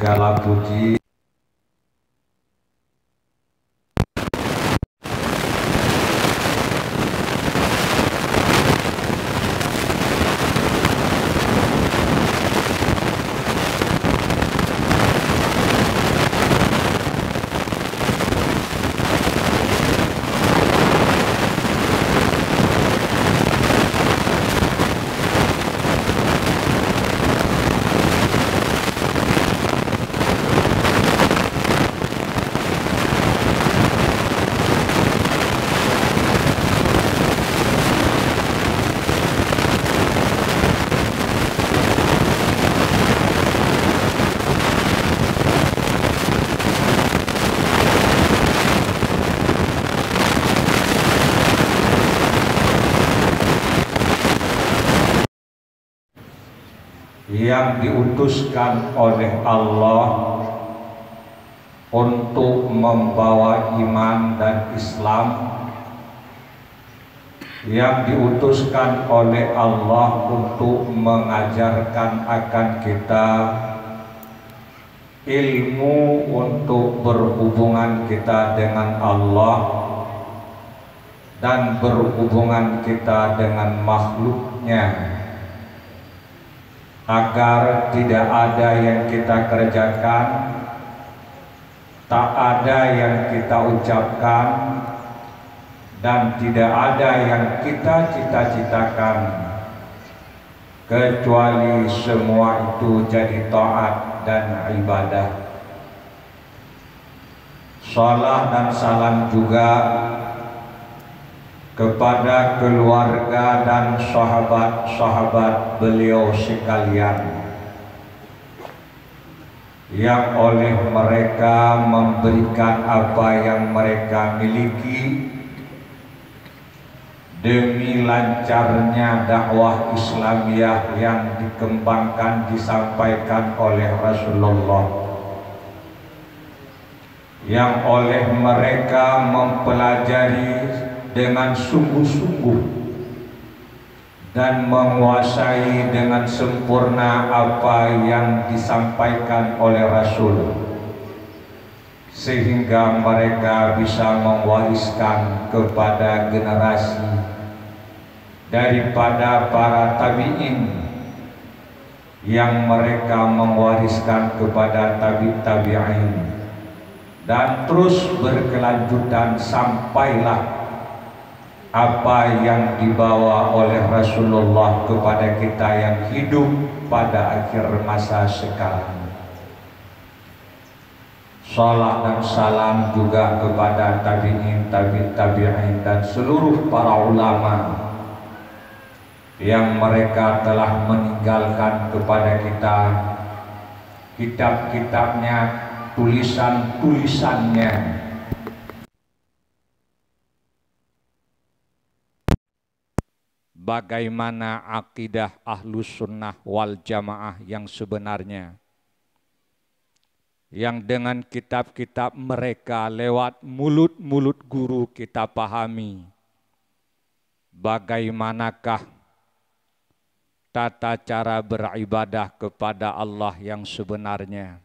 segala puji yang diutuskan oleh Allah untuk membawa iman dan Islam yang diutuskan oleh Allah untuk mengajarkan akan kita ilmu untuk berhubungan kita dengan Allah dan berhubungan kita dengan makhluknya agar tidak ada yang kita kerjakan, tak ada yang kita ucapkan, dan tidak ada yang kita cita-citakan, kecuali semua itu jadi taat dan ibadah. Salah dan salam juga kepada keluarga dan sahabat-sahabat beliau sekalian yang oleh mereka memberikan apa yang mereka miliki demi lancarnya dakwah Islamiyah yang dikembangkan disampaikan oleh Rasulullah yang oleh mereka mempelajari dengan sungguh-sungguh dan menguasai dengan sempurna apa yang disampaikan oleh Rasul sehingga mereka bisa mewariskan kepada generasi daripada para tabi'in yang mereka mewariskan kepada tabi-tabi'in dan terus berkelanjutan sampailah apa yang dibawa oleh Rasulullah kepada kita yang hidup pada akhir masa sekarang. Salam dan salam juga kepada tabi'in, tabi'in, tabi'in dan seluruh para ulama yang mereka telah meninggalkan kepada kita kitab-kitabnya, tulisan-tulisannya, bagaimana akidah ahlus sunnah wal jamaah yang sebenarnya. Yang dengan kitab-kitab mereka lewat mulut-mulut guru kita pahami. Bagaimanakah tata cara beribadah kepada Allah yang sebenarnya.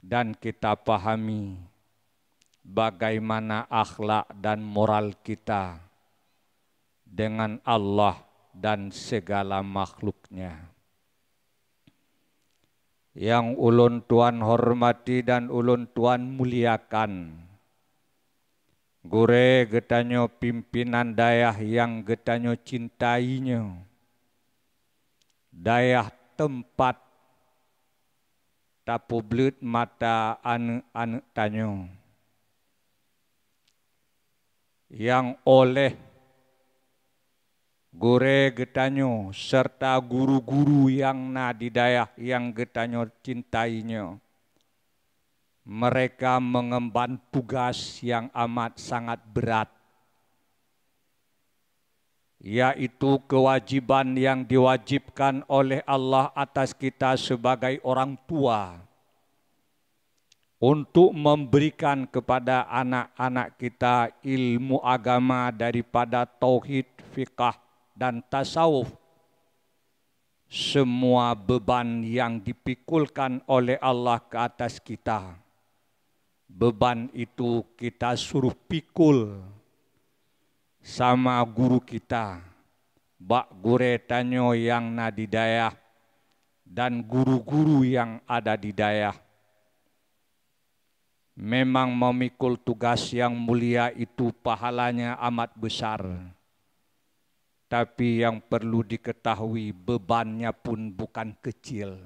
Dan kita pahami bagaimana akhlak dan moral kita dengan Allah dan segala makhluknya. Yang ulun Tuhan hormati dan ulun Tuhan muliakan. Gure getanyo pimpinan dayah yang getanyo cintainya. Dayah tempat tapublut mata anak-anak tanyo. Yang oleh Gure Getanyo serta guru-guru yang nadidayah yang Getanyo cintainya. Mereka mengemban tugas yang amat sangat berat, yaitu kewajiban yang diwajibkan oleh Allah atas kita sebagai orang tua untuk memberikan kepada anak-anak kita ilmu agama daripada tauhid fikah dan tasawuf semua beban yang dipikulkan oleh Allah ke atas kita. Beban itu kita suruh pikul sama guru kita, Bak Gure Tanyo yang nadidayah dan guru-guru yang ada di Daya, Memang memikul tugas yang mulia itu pahalanya amat besar tapi yang perlu diketahui bebannya pun bukan kecil.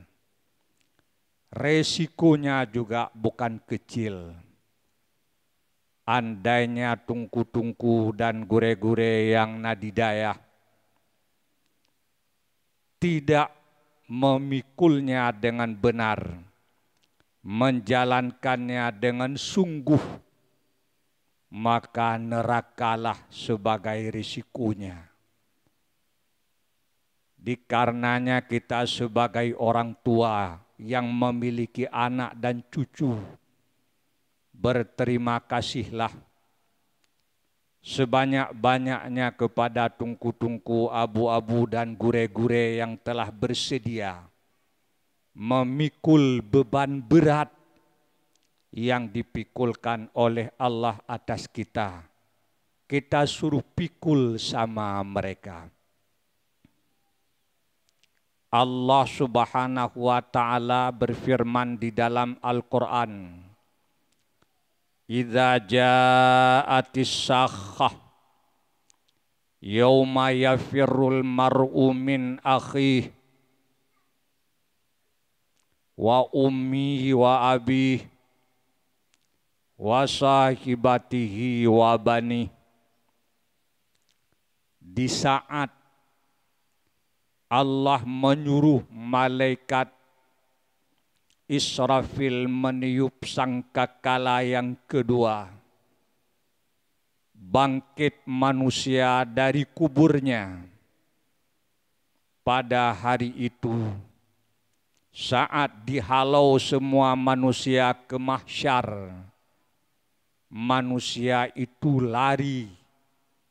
Resikonya juga bukan kecil. Andainya tungku-tungku dan gure-gure yang nadidaya tidak memikulnya dengan benar, menjalankannya dengan sungguh, maka nerakalah sebagai risikonya. Dikarenanya kita sebagai orang tua yang memiliki anak dan cucu, berterima kasihlah sebanyak-banyaknya kepada tungku-tungku abu-abu dan gure-gure yang telah bersedia memikul beban berat yang dipikulkan oleh Allah atas kita. Kita suruh pikul sama mereka Allah Subhanahu wa taala berfirman di dalam Al-Qur'an Idza ja'atis sakhah yauma yafirrul mar'u min akhih wa ummi wa abi, wa sahibatihi wa bani di saat Allah menyuruh malaikat Israfil meniup sangkakala yang kedua. Bangkit manusia dari kuburnya. Pada hari itu, saat dihalau semua manusia ke mahsyar, manusia itu lari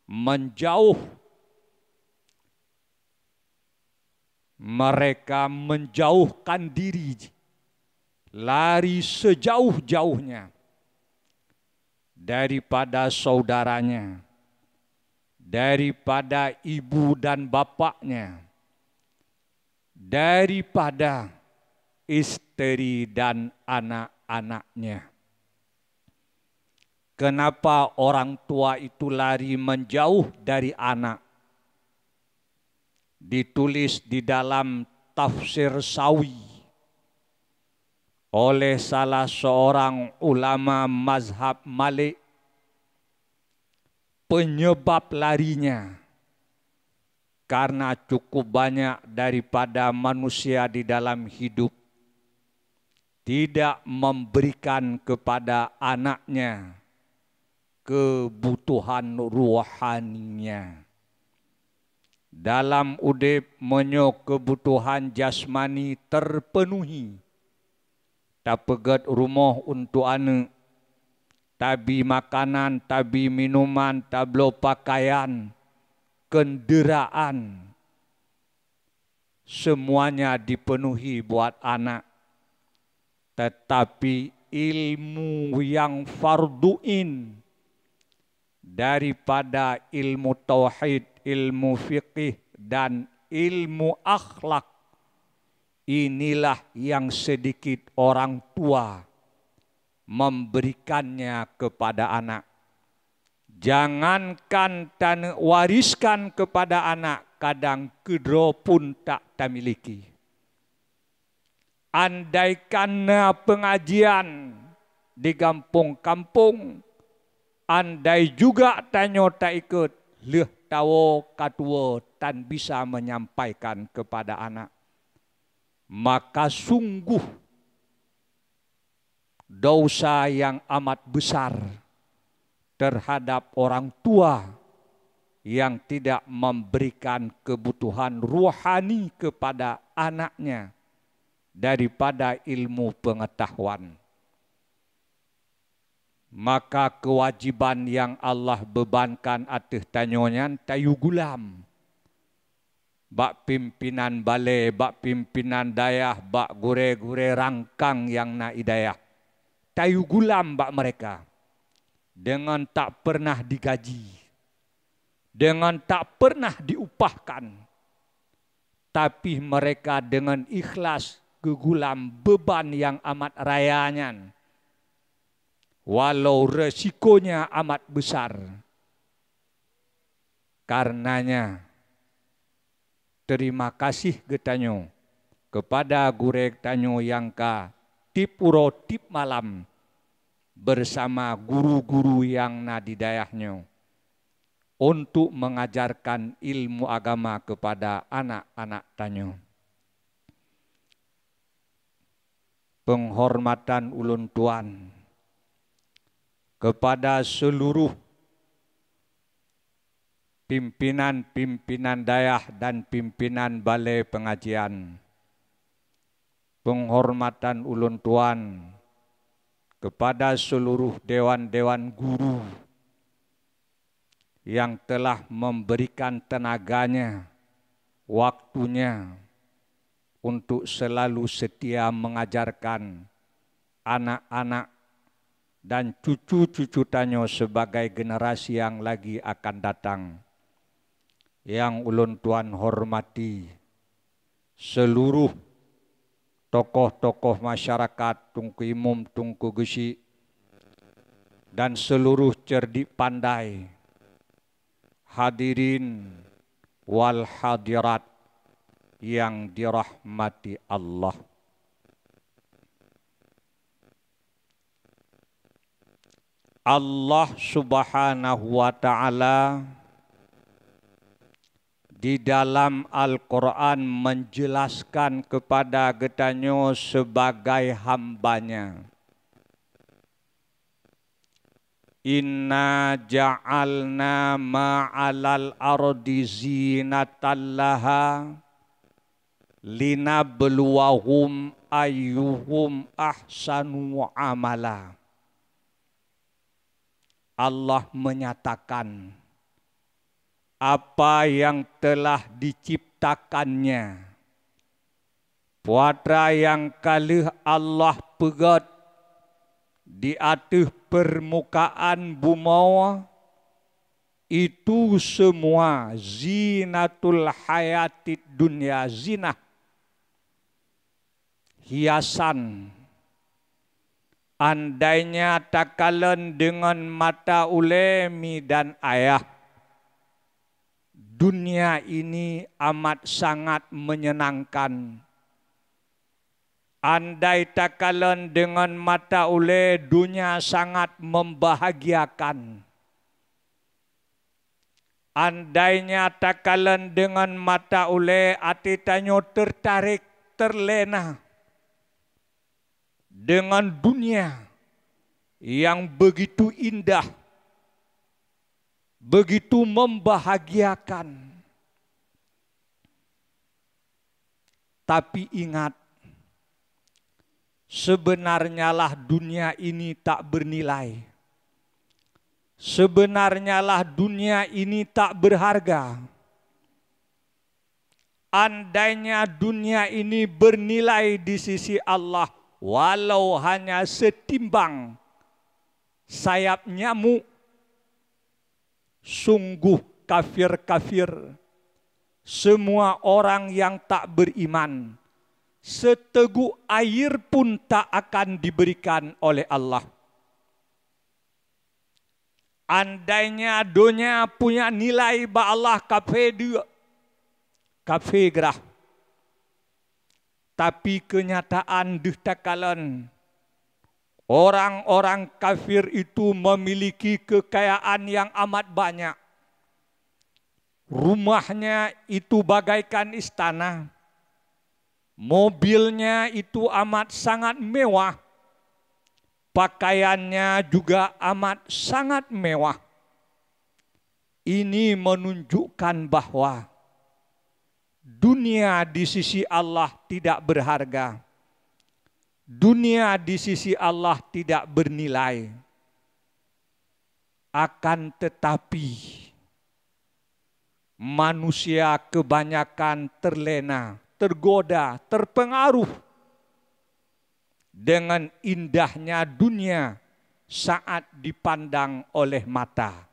menjauh Mereka menjauhkan diri, lari sejauh-jauhnya daripada saudaranya, daripada ibu dan bapaknya, daripada istri dan anak-anaknya. Kenapa orang tua itu lari menjauh dari anak? ditulis di dalam tafsir sawi oleh salah seorang ulama mazhab Malik penyebab larinya karena cukup banyak daripada manusia di dalam hidup tidak memberikan kepada anaknya kebutuhan ruhaninya dalam udip menyok kebutuhan jasmani terpenuhi. Tapegat rumah untuk anak. Tabi makanan, tabi minuman, tablo pakaian, kenderaan. Semuanya dipenuhi buat anak. Tetapi ilmu yang farduin daripada ilmu tauhid ilmu fikih dan ilmu akhlak. Inilah yang sedikit orang tua memberikannya kepada anak. Jangankan dan wariskan kepada anak, kadang kedro pun tak tamiliki. Andaikan pengajian di kampung-kampung, andai juga tanya tak ikut, leh tawo katuo dan bisa menyampaikan kepada anak. Maka sungguh dosa yang amat besar terhadap orang tua yang tidak memberikan kebutuhan rohani kepada anaknya daripada ilmu pengetahuan maka kewajiban yang Allah bebankan atas tanyonyan tayu gulam. Bak pimpinan balai, bak pimpinan dayah, bak gure-gure rangkang yang nak idayah. Tayu gulam bak mereka. Dengan tak pernah digaji. Dengan tak pernah diupahkan. Tapi mereka dengan ikhlas kegulam beban yang amat rayanya walau resikonya amat besar. Karenanya, terima kasih getanyo kepada Gurek Tanyo Yangka Tipuro Tip Malam bersama guru-guru yang nadidayahnya untuk mengajarkan ilmu agama kepada anak-anak Tanyo. Penghormatan ulun tuan kepada seluruh pimpinan-pimpinan dayah dan pimpinan balai pengajian. Penghormatan ulun tuan kepada seluruh dewan-dewan guru yang telah memberikan tenaganya, waktunya untuk selalu setia mengajarkan anak-anak dan cucu-cucu Tanyo sebagai generasi yang lagi akan datang. Yang ulun Tuhan hormati seluruh tokoh-tokoh masyarakat Tungku Imum, Tungku Gesi, dan seluruh cerdik pandai, hadirin wal hadirat yang dirahmati Allah. Allah Subhanahu wa taala di dalam Al-Qur'an menjelaskan kepada getanyo sebagai hambanya. Inna ja'alna ma'alal ardi zinatallaha lina beluahum ayyuhum ahsanu amalah. Allah menyatakan apa yang telah diciptakannya. Puatra yang kali Allah pegat di atas permukaan bumawa itu semua zinatul hayatid dunia zinah hiasan Andainya takalan dengan mata ulemi dan ayah, dunia ini amat sangat menyenangkan. Andai takalan dengan mata ule, dunia sangat membahagiakan. Andainya takalan dengan mata ule, hati tertarik, terlena dengan dunia yang begitu indah, begitu membahagiakan. Tapi ingat, sebenarnya lah dunia ini tak bernilai. Sebenarnya lah dunia ini tak berharga. Andainya dunia ini bernilai di sisi Allah, walau hanya setimbang sayap nyamuk, sungguh kafir-kafir. Semua orang yang tak beriman, seteguk air pun tak akan diberikan oleh Allah. Andainya dunia punya nilai ba Allah kafe dia. Kafe gerah. Tapi kenyataan kalian, Orang-orang kafir itu memiliki kekayaan yang amat banyak. Rumahnya itu bagaikan istana. Mobilnya itu amat sangat mewah. Pakaiannya juga amat sangat mewah. Ini menunjukkan bahwa Dunia di sisi Allah tidak berharga. Dunia di sisi Allah tidak bernilai. Akan tetapi manusia kebanyakan terlena, tergoda, terpengaruh dengan indahnya dunia saat dipandang oleh mata.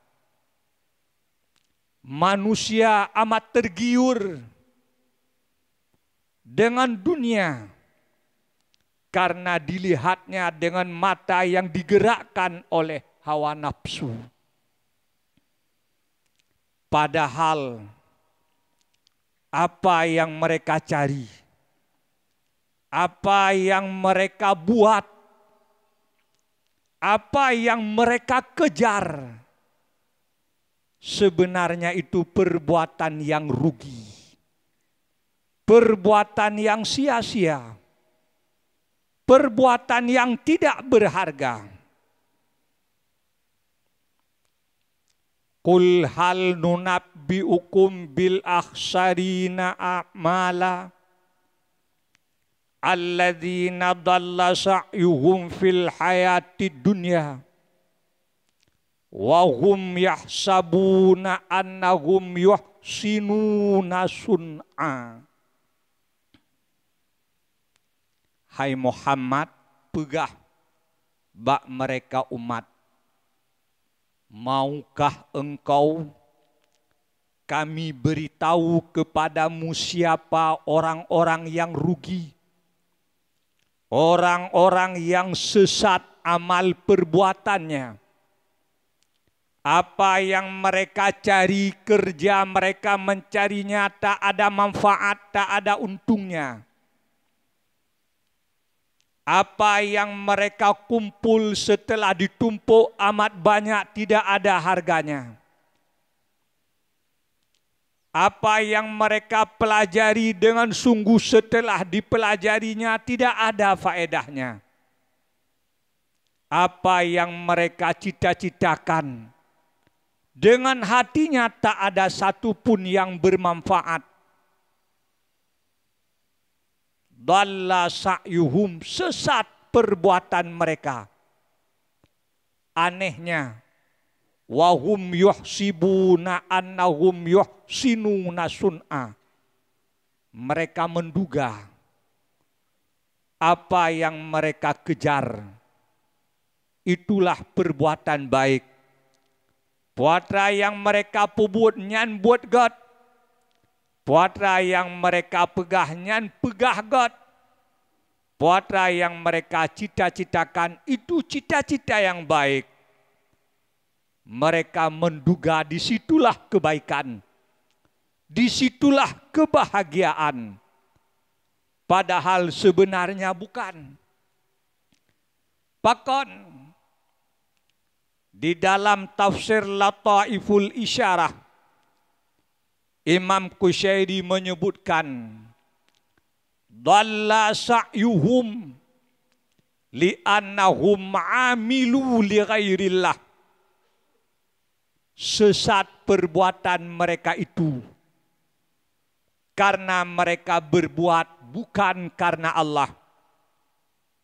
Manusia amat tergiur dengan dunia karena dilihatnya dengan mata yang digerakkan oleh hawa nafsu. Padahal apa yang mereka cari, apa yang mereka buat, apa yang mereka kejar, sebenarnya itu perbuatan yang rugi perbuatan yang sia-sia, perbuatan yang tidak berharga. Kul hal ukum bil akhsarina a'mala alladzina dalla sa'yuhum fil hayati dunya wa hum yahsabuna annahum yuhsinuna sun'a Hai Muhammad, pegah bak mereka umat. Maukah engkau kami beritahu kepadamu siapa orang-orang yang rugi, orang-orang yang sesat amal perbuatannya, apa yang mereka cari kerja, mereka mencarinya tak ada manfaat, tak ada untungnya. Apa yang mereka kumpul setelah ditumpuk amat banyak tidak ada harganya. Apa yang mereka pelajari dengan sungguh setelah dipelajarinya tidak ada faedahnya. Apa yang mereka cita-citakan dengan hatinya tak ada satupun yang bermanfaat Dalla sa'yuhum sesat perbuatan mereka. Anehnya wahum yuhsibuna annahum yuhsinuna sun'a. Mereka menduga apa yang mereka kejar itulah perbuatan baik. Puatra yang mereka pubut nyan buat God Puatra yang mereka pegahnya pegah God. Puatra yang mereka cita-citakan itu cita-cita yang baik. Mereka menduga disitulah kebaikan. Disitulah kebahagiaan. Padahal sebenarnya bukan. Pakon di dalam tafsir Lataiful Isyarah Imam Kusyairi menyebutkan dalla sa'yuhum li'annahum amilu li ghairillah sesat perbuatan mereka itu karena mereka berbuat bukan karena Allah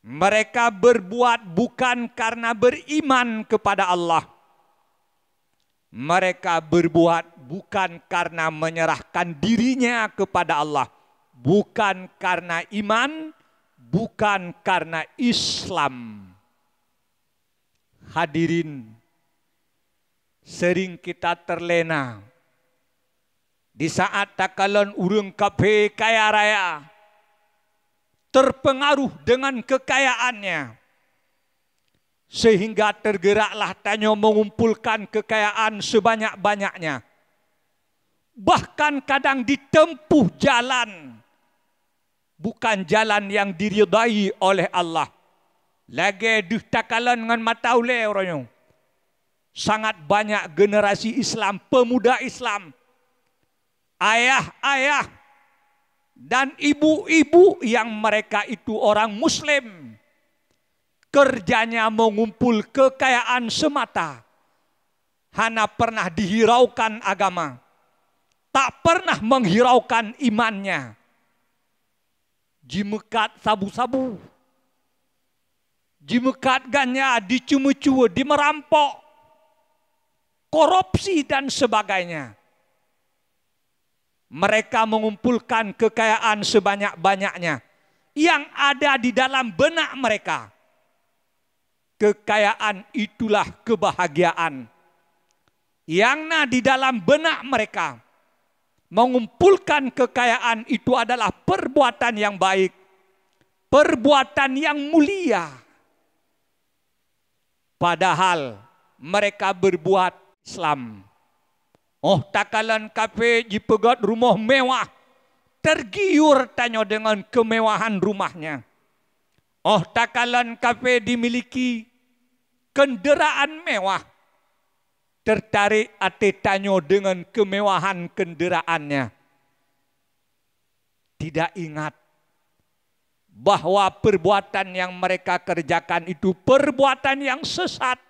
mereka berbuat bukan karena beriman kepada Allah mereka berbuat bukan karena menyerahkan dirinya kepada Allah, bukan karena iman, bukan karena Islam. Hadirin, sering kita terlena. Di saat takalan urung kafe kaya raya, terpengaruh dengan kekayaannya, sehingga tergeraklah tanya mengumpulkan kekayaan sebanyak-banyaknya. Bahkan kadang ditempuh jalan, bukan jalan yang diridai oleh Allah. Lagi dihtakalan dengan mata oleh orangnya. Sangat banyak generasi Islam, pemuda Islam, ayah-ayah, dan ibu-ibu yang mereka itu orang Muslim – kerjanya mengumpul kekayaan semata. Hana pernah dihiraukan agama, tak pernah menghiraukan imannya. Jimekat sabu-sabu, jimekat ganya, dicumu-cumu, dimerampok, korupsi dan sebagainya. Mereka mengumpulkan kekayaan sebanyak-banyaknya yang ada di dalam benak mereka Kekayaan itulah kebahagiaan. Yang nah di dalam benak mereka mengumpulkan kekayaan itu adalah perbuatan yang baik, perbuatan yang mulia. Padahal mereka berbuat Islam. Oh takalan kafe jipegat rumah mewah. Tergiur tanya dengan kemewahan rumahnya. Oh takalan kafe dimiliki kendaraan mewah tertarik Atetanyo dengan kemewahan kendaraannya. Tidak ingat bahwa perbuatan yang mereka kerjakan itu perbuatan yang sesat,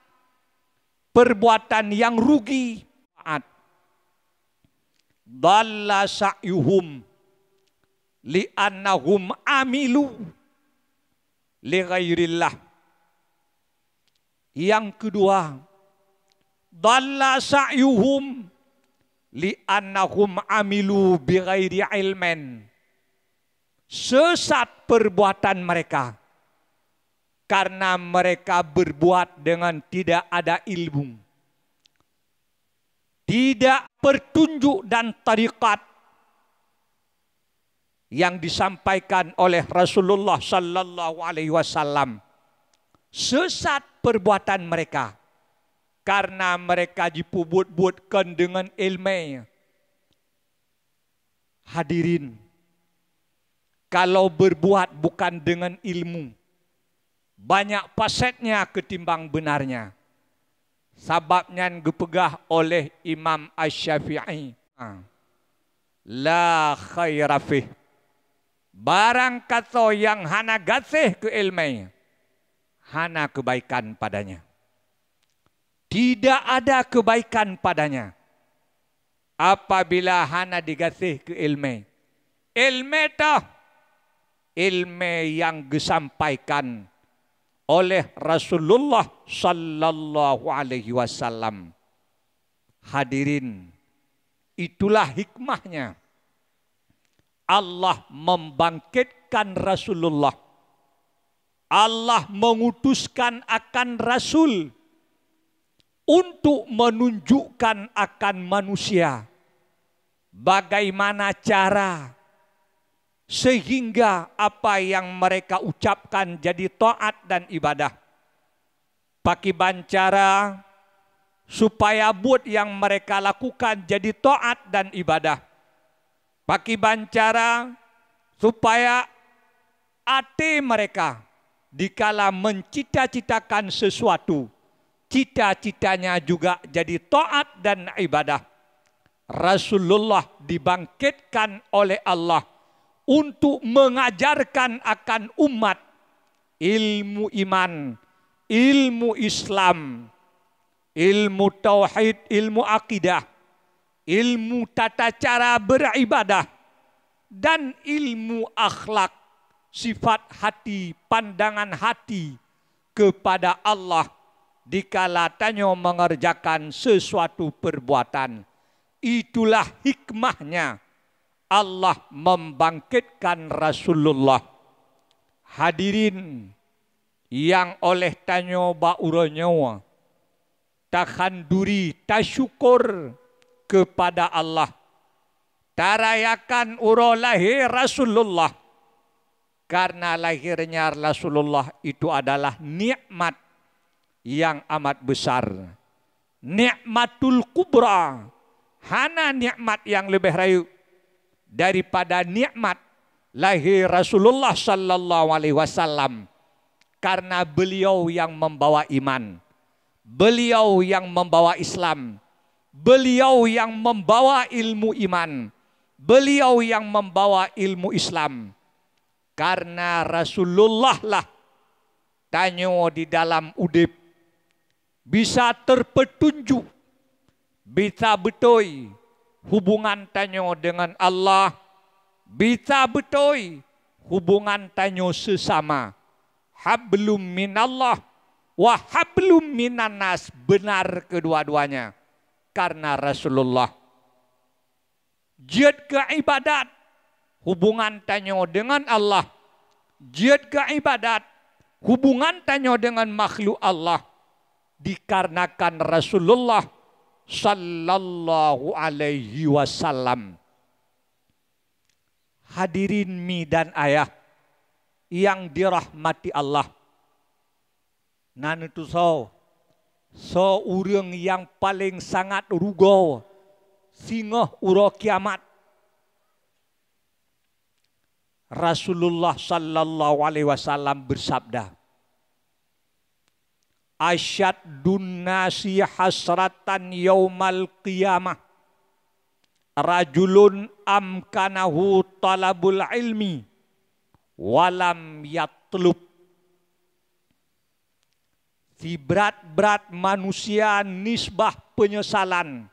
perbuatan yang rugi. Dalla sa'yuhum li'annahum amilu li ghairillah yang kedua, dalla sa'yuhum li'annahum amilu bighairi ilmen. Sesat perbuatan mereka karena mereka berbuat dengan tidak ada ilmu. Tidak pertunjuk dan tarikat yang disampaikan oleh Rasulullah Sallallahu Alaihi Wasallam. Sesat perbuatan mereka. Karena mereka dipubut-butkan dengan ilmu. Hadirin, kalau berbuat bukan dengan ilmu, banyak pasetnya ketimbang benarnya. Sebabnya gepegah oleh Imam Ash-Syafi'i. La khairafih. Barang kata yang hana gasih ke ilmu hana kebaikan padanya. Tidak ada kebaikan padanya. Apabila hana digasih ke ilmu. Ilmu itu Ilmu yang disampaikan oleh Rasulullah sallallahu alaihi wasallam. Hadirin, itulah hikmahnya. Allah membangkitkan Rasulullah Allah mengutuskan akan rasul untuk menunjukkan akan manusia bagaimana cara sehingga apa yang mereka ucapkan jadi taat dan ibadah. Pakai bancara supaya buat yang mereka lakukan jadi taat dan ibadah. Pakai bancara supaya ate mereka dikala mencita-citakan sesuatu, cita-citanya juga jadi taat dan ibadah. Rasulullah dibangkitkan oleh Allah untuk mengajarkan akan umat ilmu iman, ilmu Islam, ilmu tauhid, ilmu akidah, ilmu tata cara beribadah, dan ilmu akhlak sifat hati, pandangan hati kepada Allah dikala tanya mengerjakan sesuatu perbuatan. Itulah hikmahnya Allah membangkitkan Rasulullah. Hadirin yang oleh tanya ba'uranya takkan duri syukur kepada Allah. Tarayakan uro lahir Rasulullah. Karena lahirnya Rasulullah itu adalah nikmat yang amat besar. Nikmatul kubra. Hana nikmat yang lebih rayu daripada nikmat lahir Rasulullah sallallahu alaihi wasallam karena beliau yang membawa iman. Beliau yang membawa Islam. Beliau yang membawa ilmu iman. Beliau yang membawa ilmu Islam karena Rasulullah lah tanyo di dalam udip. Bisa terpetunjuk. Bisa betoi hubungan tanyo dengan Allah. Bisa betoi hubungan tanyo sesama. Hablum minallah wa hablum minanas benar kedua-duanya karena Rasulullah jihad ke ibadat hubungan tanya dengan Allah. Jid ke ibadat, hubungan tanya dengan makhluk Allah. Dikarenakan Rasulullah sallallahu alaihi wasallam. Hadirin mi dan ayah yang dirahmati Allah. Nanu tu so, so yang paling sangat rugo, singoh uro kiamat Rasulullah sallallahu alaihi wasallam bersabda, Asyad nasi hasratan yaumal qiyamah rajulun amkanahu talabul ilmi walam yatlub si berat-berat manusia nisbah penyesalan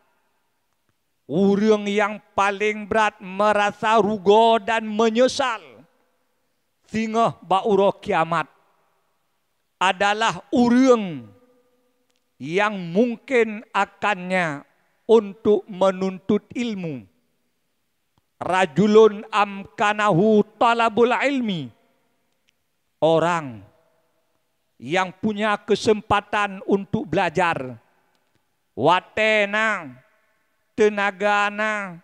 Urung yang paling berat merasa rugo dan menyesal tingah bauro kiamat adalah urung yang mungkin akannya untuk menuntut ilmu. Rajulun amkanahu talabul ilmi. Orang yang punya kesempatan untuk belajar. Watena, tenagana,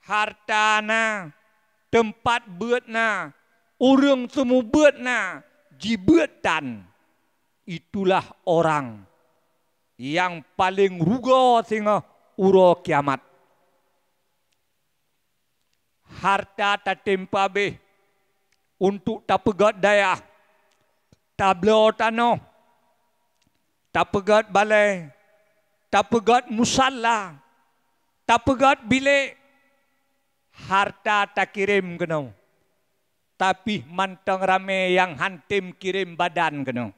hartana, tempat buatna, Orang semua na jibetan itulah orang yang paling rugo sehingga uro kiamat. Harta tak tempa be untuk tak pegat daya. Tak beli otano. Tak pegat balai. Tak pegat musalla. Tak pegat bilik. Harta tak kirim kenau tapi manteng rame yang hantim kirim badan kena.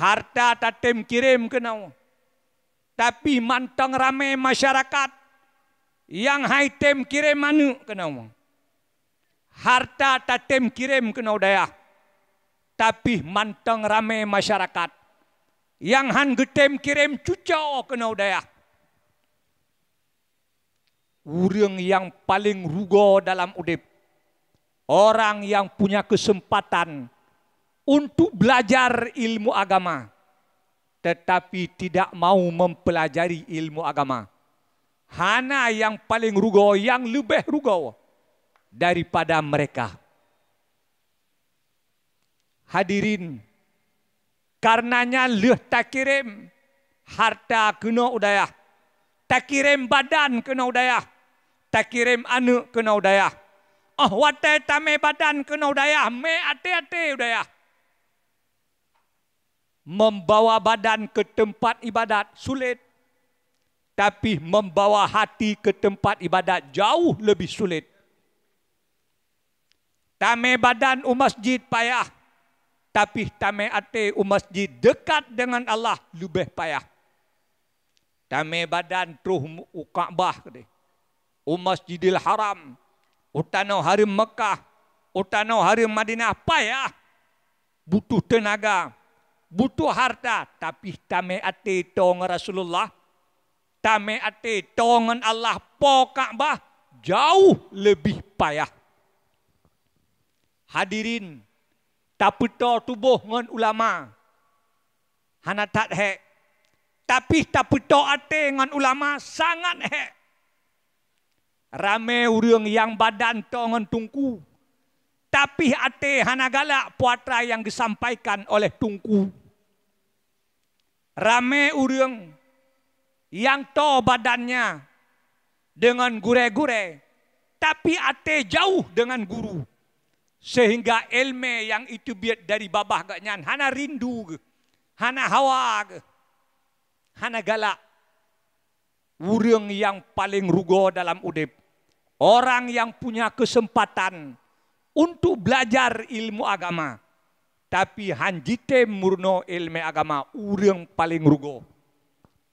Harta tak tatim kirim kena. Tapi manteng rame masyarakat yang haitim kirim manu kena. Harta tak tatim kirim kena daya. Tapi manteng rame masyarakat yang han getim kirim cucau kena daya. Urang yang paling rugo dalam udip Orang yang punya kesempatan untuk belajar ilmu agama tetapi tidak mau mempelajari ilmu agama. Hana yang paling rugo, yang lebih rugo daripada mereka. Hadirin, karenanya leh tak kirim harta kena udayah. Tak kirim badan kena udayah. Tak kirim anu kena udayah. Oh, watai tamai badan kena udaya. Me ati-ati udaya. Membawa badan ke tempat ibadat sulit. Tapi membawa hati ke tempat ibadat jauh lebih sulit. Tamai badan u masjid payah. Tapi tamai ati u masjid dekat dengan Allah lebih payah. Tamai badan truh u Ka'bah. U masjidil Haram. hari Mekah, hari Madinah payah. Butuh tenaga, butuh harta. Tapi tame ati tong Rasulullah, tame ati tongan Allah pokak bah, jauh lebih payah. Hadirin, tapito tubuh ngon ulama. Hana tak hek. Tapi tapito ate ngon ulama sangat hek. Rame urung yang badan tongan tungku. Tapi ate hanagala puatra yang disampaikan oleh tungku. Rame urung yang to badannya dengan gure-gure. Tapi ate jauh dengan guru. Sehingga ilmu yang itu biat dari babah gaknyan. Hana rindu Hana hawa Hana galak Wurung yang paling rugo dalam udip. Orang yang punya kesempatan untuk belajar ilmu agama. Tapi hanjite murno ilmu agama urang paling rugo.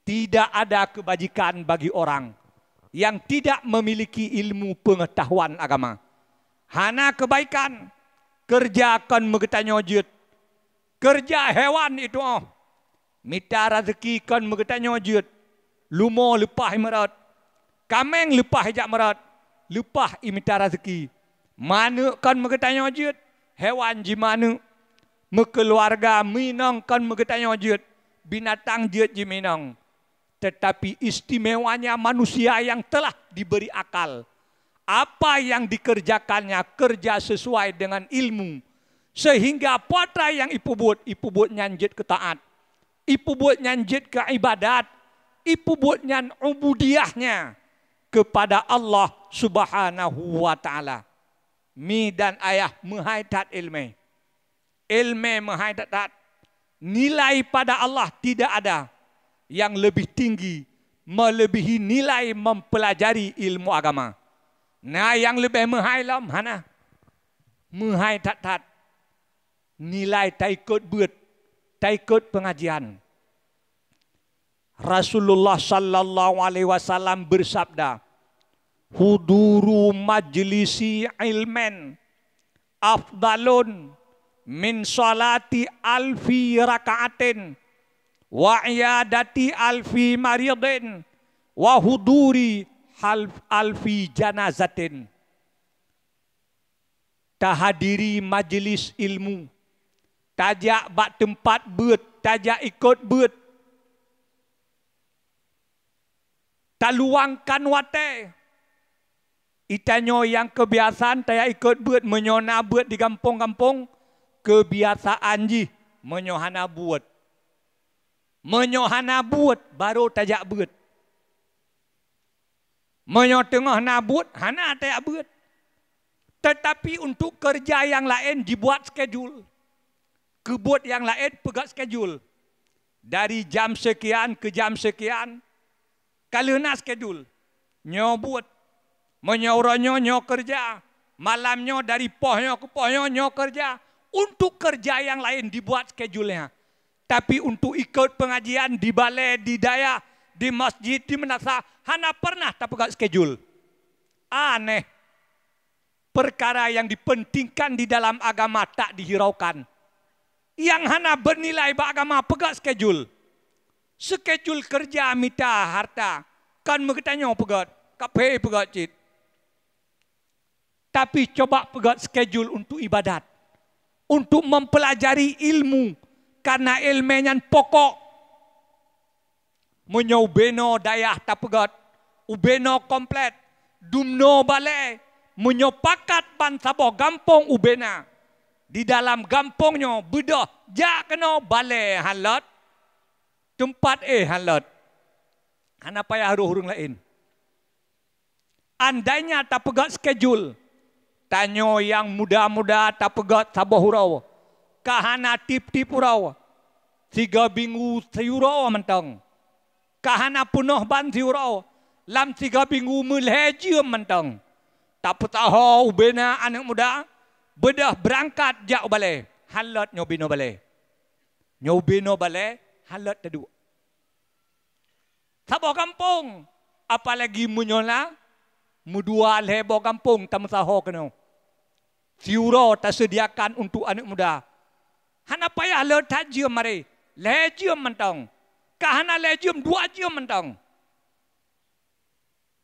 Tidak ada kebajikan bagi orang yang tidak memiliki ilmu pengetahuan agama. Hana kebaikan, kerjakan megetanyo jut. Kerja hewan itu oh. Mita rezeki kan megetanyo jut. Lumo lepah merat. Kameng lepah hijak merat. Lepah imitar rezeki. Mana kan mengetanya wajud. Hewan jimana. Mekeluarga minang kan mengetanya wajud. Binatang jid jiminang. Tetapi istimewanya manusia yang telah diberi akal. Apa yang dikerjakannya kerja sesuai dengan ilmu. Sehingga patah yang ipubut, ipubut nyanjit ke taat. Ibu buat nyanjit ke ibadat, ibu buatnyan ubudiahnya kepada Allah Subhanahu wa taala. Mi dan ayah menghaitat ilmu. Ilmu menghaitat nilai pada Allah tidak ada yang lebih tinggi melebihi nilai mempelajari ilmu agama. Nah, yang lebih menghailam hana menghaitat nilai taikut buat taikut pengajian. Rasulullah sallallahu alaihi wasallam bersabda, "Huduru majlisi ilmen afdalun min salati alfi rakaatin wa iyadati alfi maridin wa huduri alfi janazatin." Tahadiri majlis ilmu. Tajak bak tempat buat, tajak ikut buat kaluangkan wate. Itanyo yang kebiasaan taya ikut buat menyona buat di kampung-kampung kebiasaan ji menyohana buat. Menyohana buat baru tajak buat. Menyo tengah nabut, hana tajak buat. Tetapi untuk kerja yang lain dibuat skedul. Kebuat yang lain pegat skedul. Dari jam sekian ke jam sekian, Kalau nasi schedule, nyo buat. Menyoronyo nyo kerja. Malamnya dari pohnya ke pohnya nyo kerja. Untuk kerja yang lain dibuat schedule Tapi untuk ikut pengajian di balai, di daya, di masjid, di menasa, hana pernah tak pegang schedule. Aneh. Perkara yang dipentingkan di dalam agama tak dihiraukan. Yang hana bernilai agama pegang schedule. Schedule kerja minta harta. Kan mengitanya pegat. Kape pegat cit. Tapi coba pegat schedule untuk ibadat. Untuk mempelajari ilmu. Karena ilmunya pokok. Menyau beno dayah tak pegat. Ubeno komplet. Dumno balai. Menyopakat bansaboh gampong ubena di dalam gampongnya bedah jak kena balai halat Tempat eh halat. Hana payah haruh orang lain. Andainya tak pegat skedul Tanya yang muda-muda tak pegat sabah hurau. Kahana tip-tip hurau. Tiga minggu siurau mentang. Kahana penuh ban siurau. Lam tiga minggu melheja mentang. Tak petahau bina anak muda. Bedah berangkat jak balik. Halat nyobino balik. Nyobino balik halat dadu. Sabo kampung, apalagi munyola, mudua lebo kampung tamsaho kena. Siuro tersediakan untuk anak muda. Hana payah halat tajam mari, lejium mentang. Kahana lejium dua jium mentang.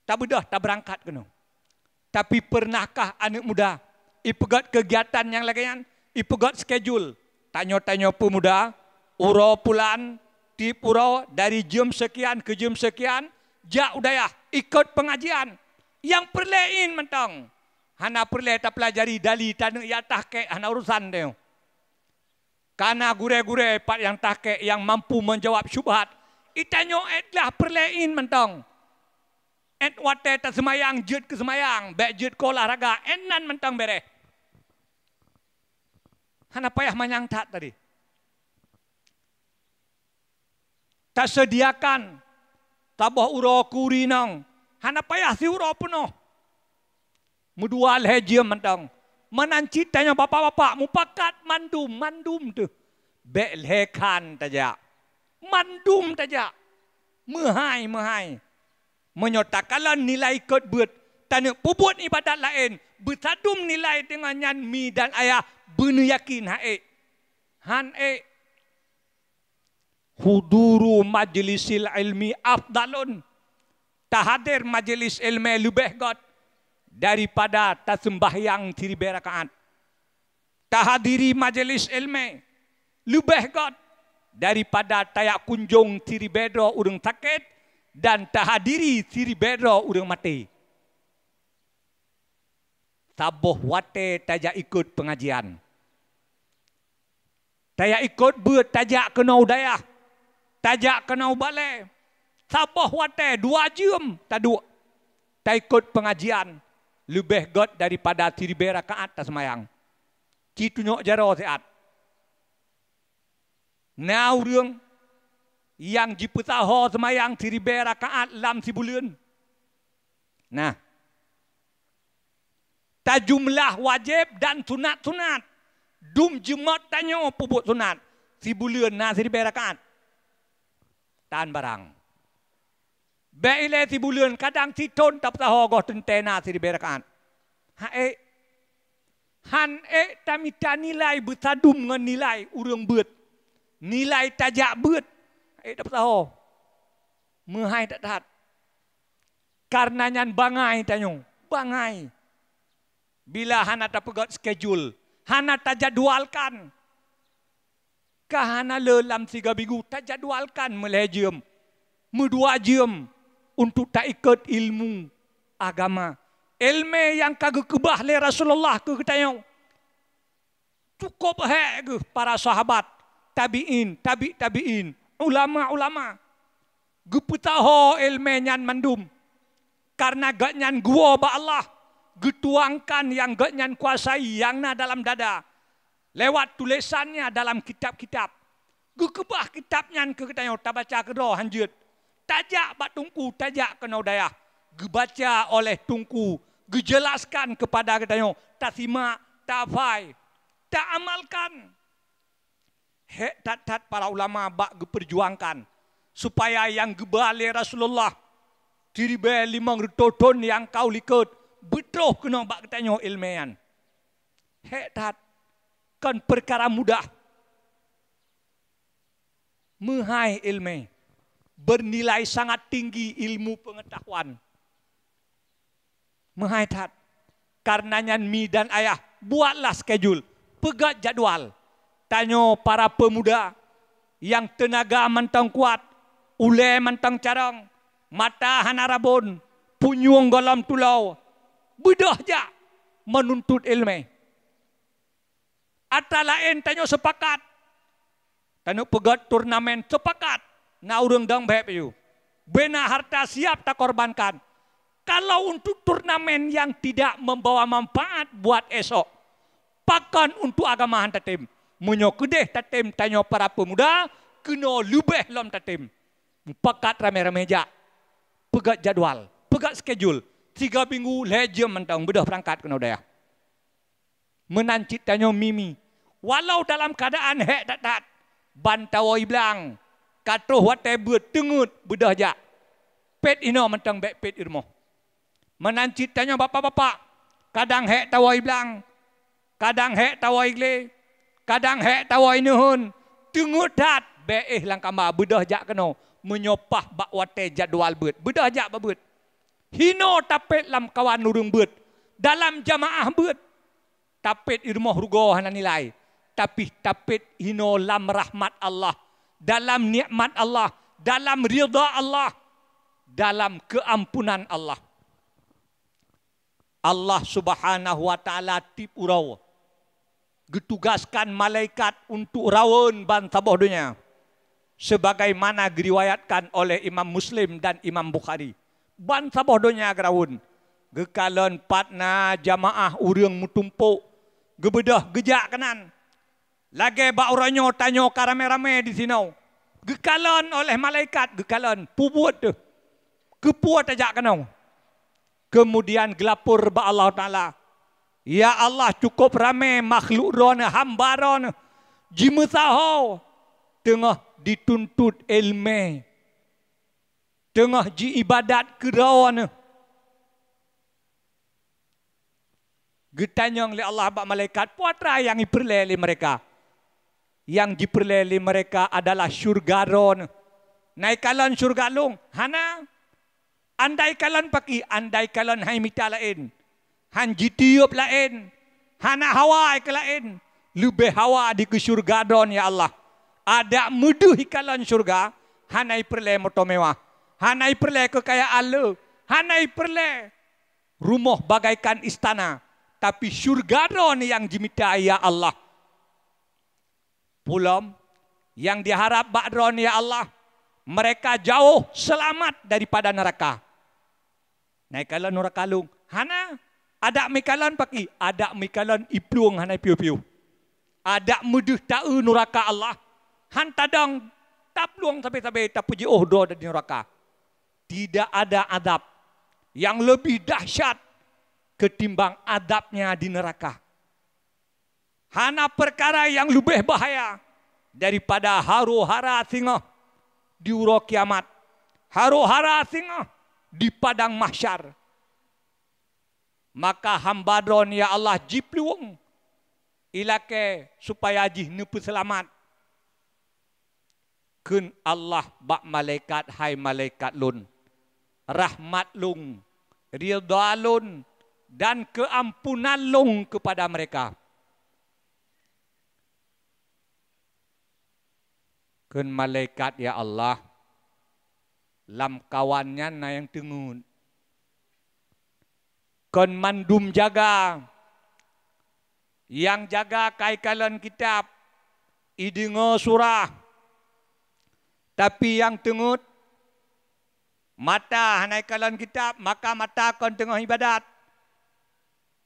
Tak bedah, tak berangkat kena. Tapi pernahkah anak muda ipegat kegiatan yang lagian, ipegat schedule, tanya-tanya pemuda, Uro pulan di Uro dari jam sekian ke jam sekian. Ja udayah ikut pengajian. Yang perlein mentang. Hana perle tak pelajari dali tanah ya tahkek hana urusan dia. Karena gure-gure pat yang tahkek yang mampu menjawab syubhat. Itanyo etlah perlein mentang. Et wate ta semayang jut ke semayang. Bek jut ko olahraga. Et nan mentang bereh. Hana payah tak tadi. Tak sediakan, tabah uro kurinang hana payah si uro puno mudual heji mentang menancitanya bapa-bapa mupakat mandum mandum tu bel hekan taja mandum taja mehai mehai Menyatakanlah nilai kot buat tanya ni pada lain bersadum nilai dengan nyan mi dan ayah bunuh yakin hae han eh huduru majlisil ilmi afdalun. Tahadir majlis ilmi lebih god daripada yang tiri berakaat. Tahadiri majlis ilmi lebih god daripada tayak kunjung tiri bedo urung taket dan tahadiri tiri bedo urung mati. Taboh wate tajak ikut pengajian. Taya ikut buat tajak kena udayah. Tajak kena ubale. Sabah wate dua jam tadu. Tak ikut pengajian. Lebih god daripada tiribera ke atas mayang. nyok jaro sehat. Nau rương yang jiputaho semayang tiri berakaat lam sibulian. Nah, tajumlah wajib dan sunat-sunat. Dum jumat tanya pupuk sunat. Sibulian na tiribera berakaat tan barang. Beile ti bulan kadang ti ton tap taho goten tena ti diberakan. Ha e han e tamita nilai betadum ngan nilai urang beut. Nilai tajak beut. E tap taho. Mehai tak tahat. Karenanya bangai tanyong. Bangai. Bila hana tak pegat schedule. Hana tak jadualkan kahana le lelam tiga minggu tak jadualkan melejium. Meduajium untuk tak ikut ilmu agama. Ilmu yang kagak kebah le Rasulullah ke kita yang Cukup he ke para sahabat. Tabi'in, tabi' tabi'in. Ulama-ulama. Gepetaho ilmu nyan mandum. Karena gak nyan gua ba Allah. Getuangkan yang gak nyan kuasai yang na dalam dada lewat tulisannya dalam kitab-kitab. Gukubah kitabnya ke kita yang tak baca ke doa hanjut. Tajak bat tungku, tajak ke naudaya. Gebaca oleh tungku, gejelaskan kepada kita yang tak simak, tak fai, tak amalkan. Hek tat tat para ulama bak geperjuangkan supaya yang gebali Rasulullah diri be lima ton yang kau likut betul kena bak kita ilmian. Hek tat bukan perkara mudah. Mehai ilmu. Bernilai sangat tinggi ilmu pengetahuan. Mehai tat. Karenanya mi dan ayah, buatlah schedule. Pegat jadwal. Tanya para pemuda yang tenaga mentang kuat, ule mentang carang, mata hanarabon, punyung golam tulau. Bedah menuntut ilmu. Ata lain tanya sepakat. tanya pegat turnamen sepakat. Na urung dang baik you. Bena harta siap tak korbankan. Kalau untuk turnamen yang tidak membawa manfaat buat esok. Pakan untuk agama hantatim. Munyo kedeh tatim tanya para pemuda. Kena lubeh lom tatim. Pakat rame-rame jak. Pegat jadwal. Pegat schedule. Tiga minggu lejem mentang bedah berangkat kena daya. menancit tanya mimi. Walau dalam keadaan hek tak tak, bantawa iblang, katuh watai buat tengut budah jak. Pet ino mentang baik pet irmo. Menancit tanya bapa-bapa, kadang hek tawa iblang, kadang hek tawa igle, kadang hek tawa inuhun, tengut dat bek eh langkama budah jak keno, menyopah bak watai jadual buat, budah jak babut. Hino tapet lam kawan nurung buat, dalam jamaah buat, tapit irmah rugo hana nilai tapi tapit hino lam rahmat Allah dalam nikmat Allah dalam ridha Allah dalam keampunan Allah Allah Subhanahu wa taala tip getugaskan malaikat untuk rawon ban tabah dunia sebagaimana diriwayatkan oleh Imam Muslim dan Imam Bukhari ban tabah dunia gerawun gekalon patna jamaah uriang mutumpuk gebedah gejak kenan. Lagi bak uranyo tanyo karame-rame di sinau. Gekalan oleh malaikat, gekalan pubut tu. Kepuat ajak kanau. Kemudian gelapur ba Allah Taala. Ya Allah cukup rame makhluk ron hamba ron jimusaho tengah dituntut ilmu tengah ji ibadat kerawan. Gitanyong li Allah ba malaikat puatra yang diperleli mereka. Yang diperleli mereka adalah syurga ron. Naik kalan syurga lung. Hana? Andai kalan pagi. Andai kalan hai mita lain. Han jitiup lain. Hana hawa ke lain. Lebih hawa di ke syurga ron ya Allah. Ada muduh ikalan syurga. Hana diperleli motor mewah. Hana diperleli kekayaan lu. Hana diperleli rumah bagaikan istana. tapi syurgaron yang jimitai ayah Allah. Pulam yang diharap ba'dron ya Allah. Mereka jauh selamat daripada neraka. Naik kalau neraka lung. Hana ada mikalan pagi, ada mikalan iplung hana piu-piu. Ada mudah tahu neraka Allah. hanta dong tap luang tapi tapi tak puji oh ada dari neraka. Tidak ada adab yang lebih dahsyat ketimbang adabnya di neraka. Hana perkara yang lebih bahaya daripada haru-hara singa di uro kiamat. Haru-hara singa di padang mahsyar. Maka hambadron ya Allah jipluung ilake supaya jih nepu selamat. Kun Allah bak malaikat hai malaikat lun. Rahmat lung. Ridha lun dan keampunan long kepada mereka. Ken malaikat ya Allah, lam kawannya na yang tengun. Ken mandum jaga, yang jaga kai kaikalan kitab, idingo surah. Tapi yang tengut, mata naikalan kitab, maka mata kon tengah ibadat.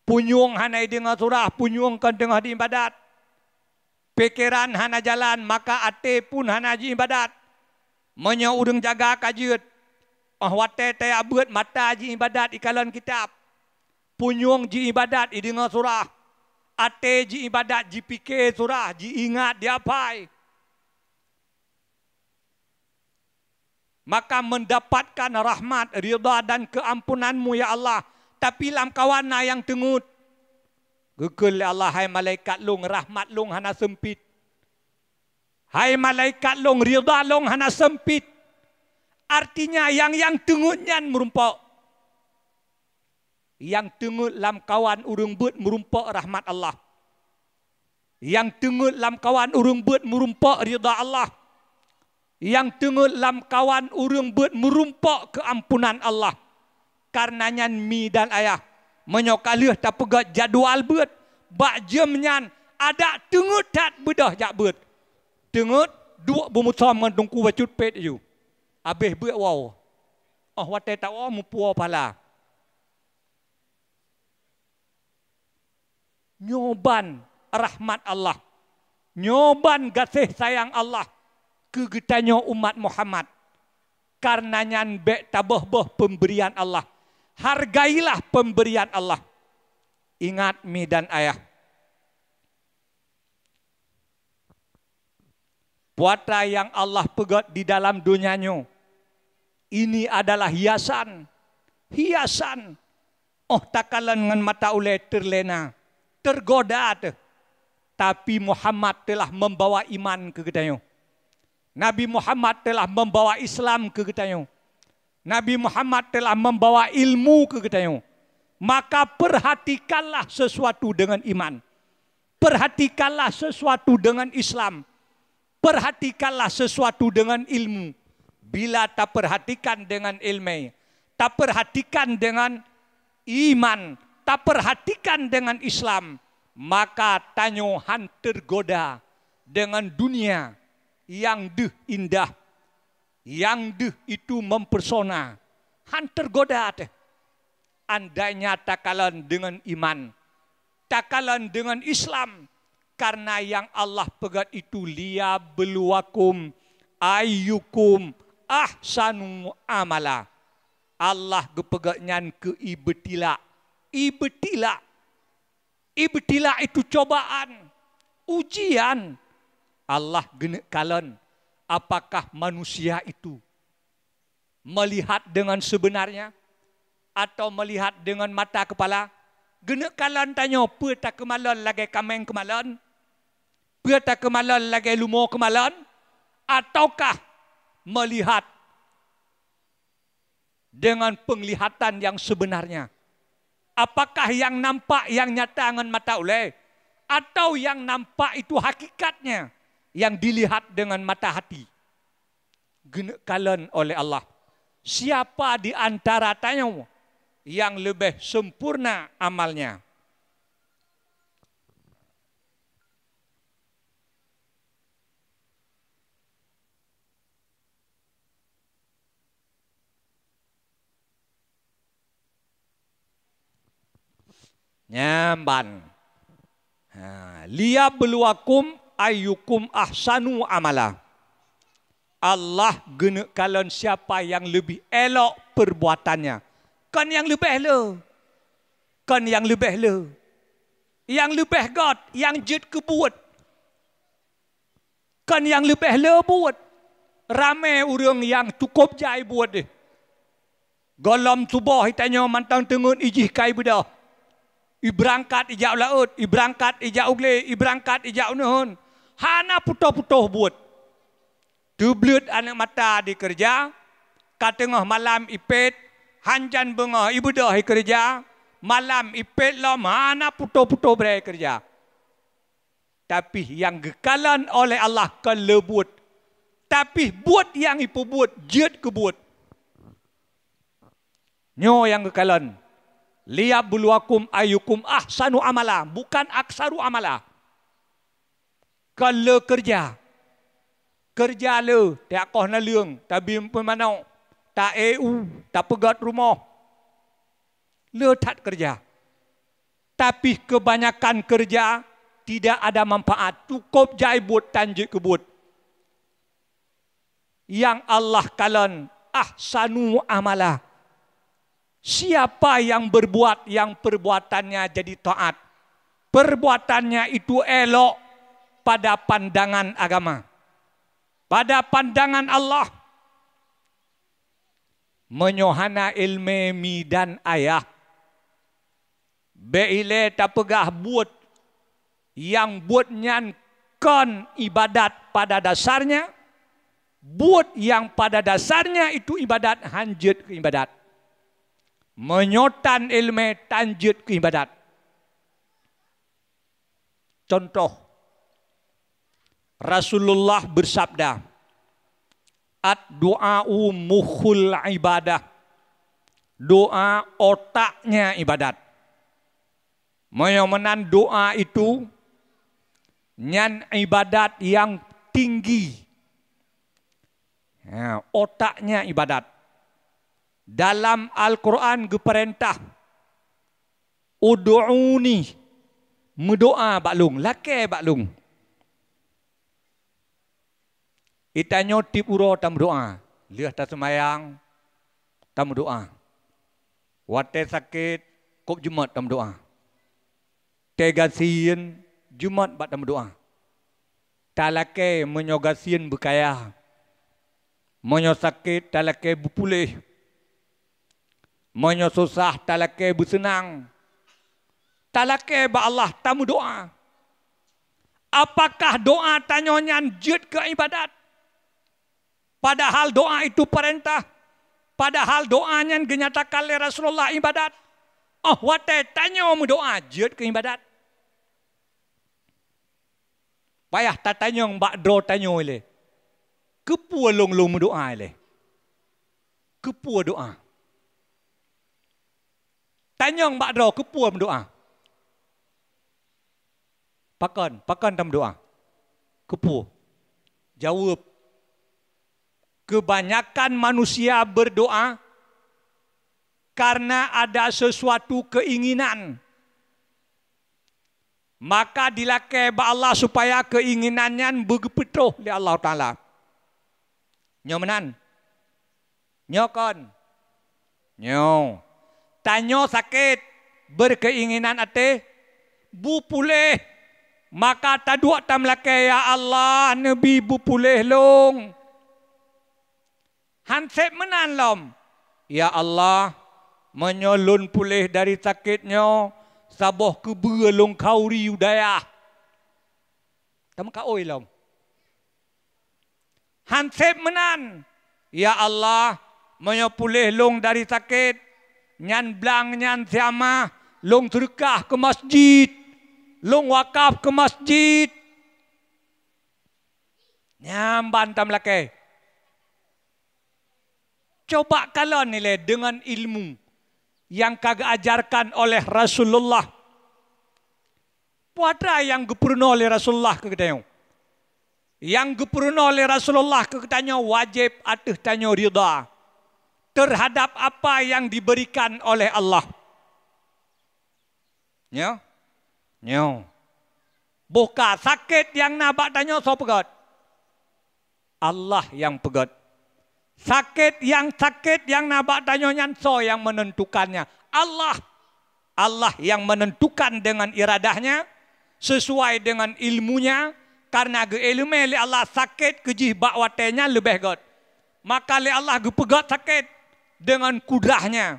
Punyung hanai dengan surah, punyung kan dengar di ibadat. Pekeran hana jalan, maka ate pun hana di ibadat. Menya udeng jaga kajut. Mahwate te abut mata di ibadat di kalan kitab. Punyung di ibadat, i dengar surah. Ate di ibadat, di pikir surah, di ingat dia apai. Maka mendapatkan rahmat, rida dan keampunanmu ya Allah tapi lam kawan na yang tengut, Gugul Allah hai malaikat lung rahmat lung hana sempit. Hai malaikat lung rida lung hana sempit. Artinya yang yang tengutnya merumpok. Yang tengut lam kawan urung but merumpok rahmat Allah. Yang tengut lam kawan urung but merumpok rida Allah. Yang tengut lam kawan urung but merumpok keampunan Allah karnanyan mi dan ayah. Menyokalih tak gak jadual buat. Bak jemnyan ada tengut dat bedah jak buat. Tengut dua bumutam mendungku wajud pet itu. Habis buat wow. Oh, wate tak wow mupuah pala. Nyoban rahmat Allah. Nyoban kasih sayang Allah. Kegetanya umat Muhammad. Karnanya bek tabah-bah pemberian Allah. hargailah pemberian Allah. Ingat mi dan ayah. Puata yang Allah pegat di dalam dunianya. Ini adalah hiasan. Hiasan. Oh takalan dengan mata oleh terlena. Tergoda. ada. Tapi Muhammad telah membawa iman ke kita. Nabi Muhammad telah membawa Islam ke kita. Nabi Muhammad telah membawa ilmu ke kita. Maka perhatikanlah sesuatu dengan iman. Perhatikanlah sesuatu dengan Islam. Perhatikanlah sesuatu dengan ilmu. Bila tak perhatikan dengan ilmu, tak perhatikan dengan iman, tak perhatikan dengan Islam, maka tanyohan tergoda dengan dunia yang deh indah yang deh itu mempersona. Han tergoda teh. Andainya takalan dengan iman. Takalan dengan Islam. Karena yang Allah pegat itu liya beluakum ayyukum ahsanu amala. Allah gepegatnyan ke ibetila. Ibetila. Ibetila itu cobaan. Ujian. Allah genek kalan apakah manusia itu melihat dengan sebenarnya atau melihat dengan mata kepala gena kalan tanya apa tak kemalan lagi kamen kemalan apa tak kemalan lagi lumo kemalan ataukah melihat dengan penglihatan yang sebenarnya apakah yang nampak yang nyata dengan mata oleh atau yang nampak itu hakikatnya yang dilihat dengan mata hati. Kalian oleh Allah. Siapa di antara tanyamu yang lebih sempurna amalnya? Nyamban. Nah, beluakum ayyukum ahsanu amala. Allah guna kalon siapa yang lebih elok perbuatannya. Kan yang lebih le. Kan yang lebih le. Yang lebih God, yang jid kebuat. Kan yang lebih le buat. Ramai orang yang cukup jai buat deh. Golom tubuh tanya mantang tengun ijih kai budah. Ibrangkat ijak laut, iberangkat ijak ugle, iberangkat ijak unuhun. Hana putoh-putoh buat. Dublut anak mata di kerja. Katengah malam ipet. Hanjan bengah ibu dah kerja. Malam ipet lom. mana putoh-putoh berai kerja. Tapi yang kekalan oleh Allah kelebut. Tapi buat yang ibu buat. Jid kebuat. Nyo yang kekalan. Liab buluakum ayukum ahsanu amala. Bukan aksaru amala. Bukan aksaru amala. Kerja kerja le, le, tak ก็เลิกกิจากิจาเลยแต่ก็นาเรื่องแต่บีมเป็นมานอกตาเอูตาเปกัดรูมอเลือทัดกิจ tapi kebanyakan kerja tidak ada manfaat cukup jai buat tanjik kebut yang Allah kalan ah ahsanu amala siapa yang berbuat yang perbuatannya jadi taat perbuatannya itu elok pada pandangan agama. Pada pandangan Allah. Menyohana ilmu mi dan ayah. Beile tapegah buat yang buat nyankan ibadat pada dasarnya. Buat yang pada dasarnya itu ibadat hanjut ke ibadat. Menyotan ilmu tanjut ke ibadat. Contoh Rasulullah bersabda, "At doa'u mukhul ibadah." Doa otaknya ibadat. Moyomenan doa itu nyan ibadat yang tinggi. Ya, otaknya ibadat. Dalam Al-Quran geperintah. Udu'uni. Mendoa baklung. Lakai baklung. Itanyo tipuro tam doa. Lihat tak semayang, tam doa. Wate sakit, kop jumat tam doa. Tega siin, jumat bat tam doa. Talake menyoga siin berkaya. Menyo sakit, talake berpulih. Menyo susah, talake bersenang. Talake ba Allah tam doa. Apakah doa tanyonyan jid ke ibadat? Padahal doa itu perintah. Padahal doanya yang dinyatakan oleh Rasulullah ibadat. Oh, wate tanya om doa jod ke ibadat. Payah tak tanya om bak do tanya oleh. Kepua long long doa oleh. Kepua doa. Tanya om bak do kepua doa. Pakan, pakan dalam doa. Kepua. Jawab Kebanyakan manusia berdoa karena ada sesuatu keinginan. Maka dilakai Allah supaya keinginannya berpetuh ya Allah Ta'ala. Nyomenan. Nyokon. Nyo. Tanyo sakit. Berkeinginan ate. Bu pulih. Maka taduak tamlakai ya Allah. Nabi bu pulih long. hansip menan lom. Ya Allah, menyolun pulih dari sakitnya, sabah kebelung kau riudayah. Tama ka kau lom. Hansip menan. Ya Allah, pulih lung dari sakit, nyan blang nyan siama, lung terkah ke masjid, lung wakaf ke masjid. Nyam bantam lakai. Coba kalau nilai dengan ilmu yang kagak ajarkan oleh Rasulullah. Puada yang gepurno oleh Rasulullah ke kita Yang gepurno oleh Rasulullah ke kita wajib atuh tanya rida. Terhadap apa yang diberikan oleh Allah. Ya. Ya. Buka sakit yang nabak tanya Allah yang pegat. Sakit yang sakit yang nabak tanya nyanso yang menentukannya. Allah. Allah yang menentukan dengan iradahnya. Sesuai dengan ilmunya. Karena ke ilmu li Allah sakit kejih bakwatenya lebih god. Maka li Allah ke sakit. Dengan kudrahnya.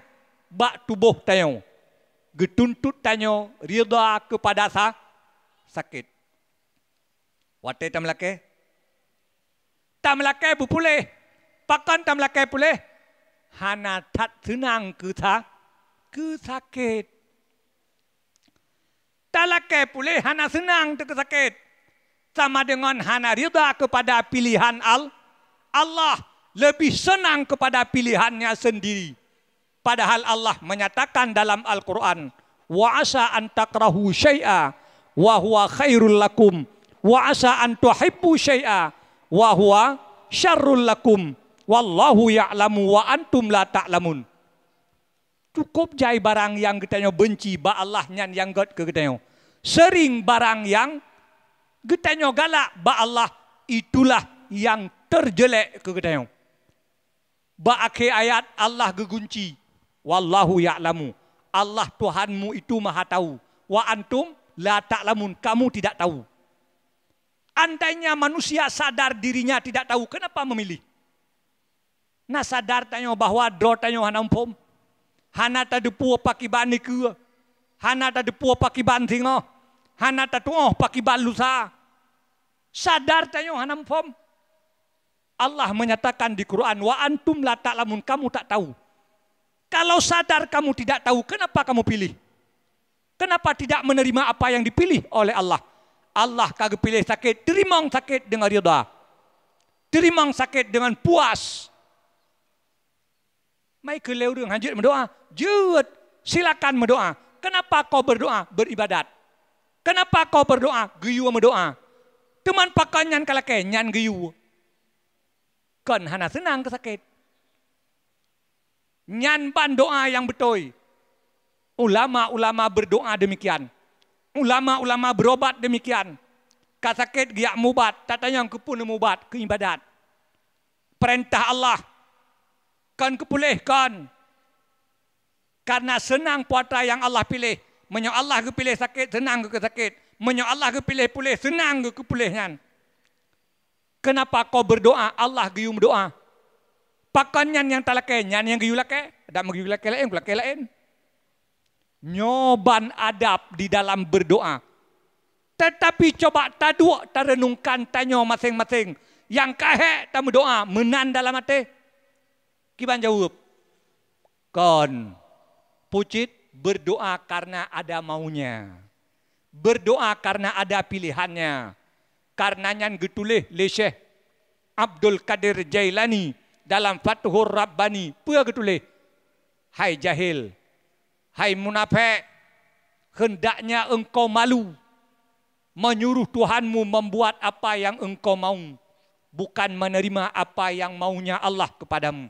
Bak tubuh tanya. Getuntut tanya rida kepada sa sakit. Wate tamlake. Tamlake bupuleh. Pakan tam lakai puleh. Hana tat senang kusa ke sakit. Talakai puleh hana senang tu sakit. Sama dengan hana rida kepada pilihan al Allah lebih senang kepada pilihannya sendiri. Padahal Allah menyatakan dalam Al-Quran, wa asa an takrahu syai'a wa huwa khairul lakum wa asa an tuhibbu syai'a wa huwa syarrul lakum Wallahu ya'lamu wa antum la ta'lamun. Cukup jai barang yang kita benci ba Allah nyan yang god ke kita Sering barang yang kita galak ba Allah itulah yang terjelek ke kita Ba akhir ayat Allah gegunci. Wallahu ya'lamu. Allah Tuhanmu itu maha tahu. Wa antum la ta'lamun. Kamu tidak tahu. Andainya manusia sadar dirinya tidak tahu, kenapa memilih? Nasadar sadar bahwa dro tayo hanampom. Hana ta dupu pakiban ni kua. Hana ta dupu pakiban tingo. Hana ta tuoh pakiban lusa. Sadar hanam hanampom. Allah menyatakan di Quran, wa antum la ta'lamun, kamu tak tahu. Kalau sadar kamu tidak tahu, kenapa kamu pilih? Kenapa tidak menerima apa yang dipilih oleh Allah? Allah kagak pilih sakit, terima sakit dengan ridha. Terima sakit dengan puas. Michael Leudung lanjut berdoa. Jud, silakan berdoa. Kenapa kau berdoa? Beribadat. Kenapa kau berdoa? guyu berdoa. Teman pakanyan kalake nyan giyu. Kan hana senang kesakit. Nyan pan doa yang betul. Ulama-ulama berdoa demikian. Ulama-ulama berobat demikian. Kasakit giak mubat, tatanya kepun mubat, keibadat. Perintah Allah kan kepulih kan karena senang puasa yang Allah pilih menyo Allah ke pilih sakit senang ke sakit menyo Allah ke pilih pulih senang ke pulih kan kenapa kau berdoa Allah ge yum doa pakannya yang talake nyan yang ge yulake ada mengge yulake lain gulake lain nyoban adab di dalam berdoa tetapi coba taduak, tarenungkan, tanya masing-masing. Yang kahek, tamu doa, menan dalam hati. Ki jawab, kon pucit berdoa karena ada maunya. Berdoa karena ada pilihannya. Karenanya getulih leseh Abdul Qadir Jailani dalam Fathur Rabbani. Pua getulih. Hai jahil. Hai munafik. Hendaknya engkau malu. Menyuruh Tuhanmu membuat apa yang engkau mau. Bukan menerima apa yang maunya Allah kepadamu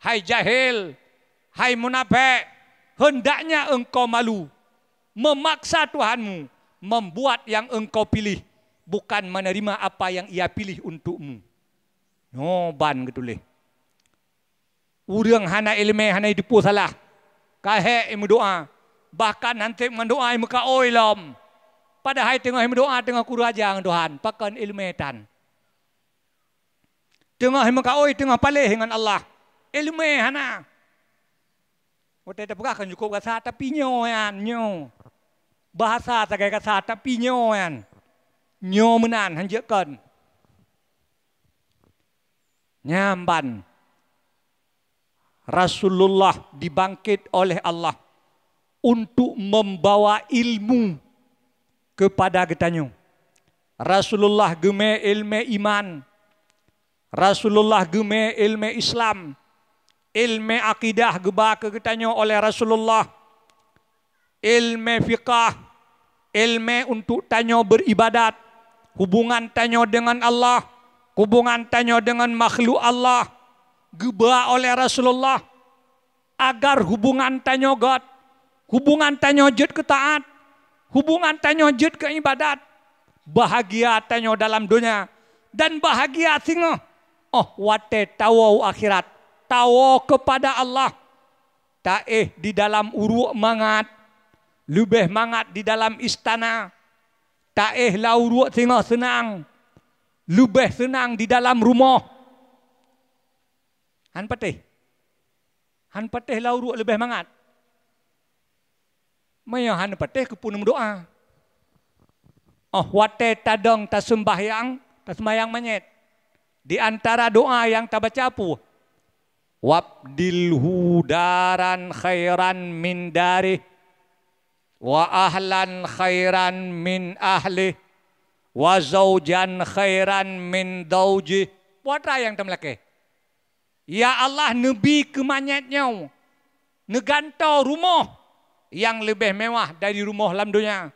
hai jahil, hai munafik, hendaknya engkau malu, memaksa Tuhanmu membuat yang engkau pilih, bukan menerima apa yang ia pilih untukmu. Noban ketulih. Urang hana ilmu hana dipu salah. Kahek imu doa. Bahkan nanti mendoa imu ka oilam. Pada hai tengah imu doa tengah kurajang Tuhan. Pakan ilmu tan. Tengah imu ka oi tengah palih dengan Allah ilmu hana. Wate te paka cukup kasa tapi nyoyan nyo. Bahasa sakai kasa tapi nyoyan. Nyo menan hanjek kan. Nyamban. Rasulullah dibangkit oleh Allah untuk membawa ilmu kepada getanyo. Rasulullah geme ilmu iman. Rasulullah geme ilmu Islam ilmu akidah gebak ketanya oleh Rasulullah ilmu fiqah ilmu untuk tanya beribadat hubungan tanya dengan Allah hubungan tanya dengan makhluk Allah gebak oleh Rasulullah agar hubungan tanya God hubungan tanya jid ke taat hubungan tanya jid ke ibadat bahagia tanya dalam dunia dan bahagia singa oh wate tawau akhirat tawa kepada Allah. Tak eh di dalam uruk mangat. Lebih mangat di dalam istana. Tak eh lah uruk tengah senang. Lebih senang di dalam rumah. Han patih. Han patih lah uruk lebih mangat. Maya han patih kepun doa. Oh, wate tadong tak yang, tak sembahyang manyet. Di antara doa yang tak baca apa? wabdilhu daran khairan min darih wa ahlan khairan min ahli wa zaujan khairan min dauji puatra yang temlake ya Allah nebi kemanyetnya, neganto negantau rumah yang lebih mewah dari rumah dalam dunia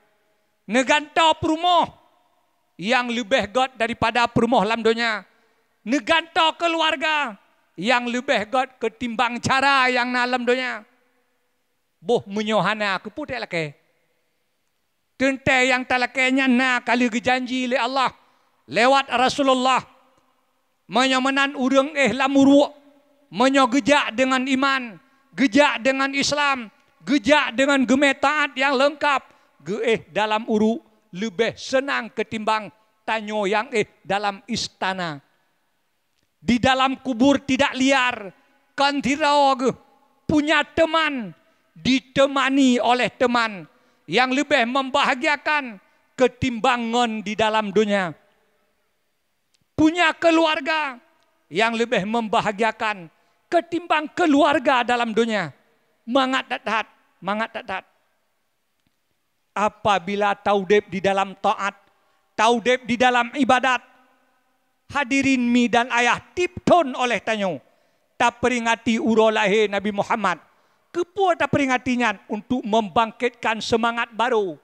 negantau perumah yang lebih god daripada perumah dalam dunia negantau keluarga yang lebih god ketimbang cara yang dalam dunia. Boh menyohana aku pun tak lakai. Tentai yang tak lakainya na kali gejanji oleh Allah. Lewat Rasulullah. menyemenan urung eh lamuruk. Menyogejak dengan iman. Gejak dengan Islam. Gejak dengan gemetaat yang lengkap. Ge eh dalam uru Lebih senang ketimbang tanyo yang eh dalam Istana. di dalam kubur tidak liar. Kandirog punya teman, ditemani oleh teman yang lebih membahagiakan ketimbangan di dalam dunia. Punya keluarga yang lebih membahagiakan ketimbang keluarga dalam dunia. Mangat datat, mangat datat. Apabila taudib di dalam taat, taudib di dalam ibadat, hadirin mi dan ayah tipton oleh tanyo tak peringati uro lahir Nabi Muhammad kepua ta peringatinya untuk membangkitkan semangat baru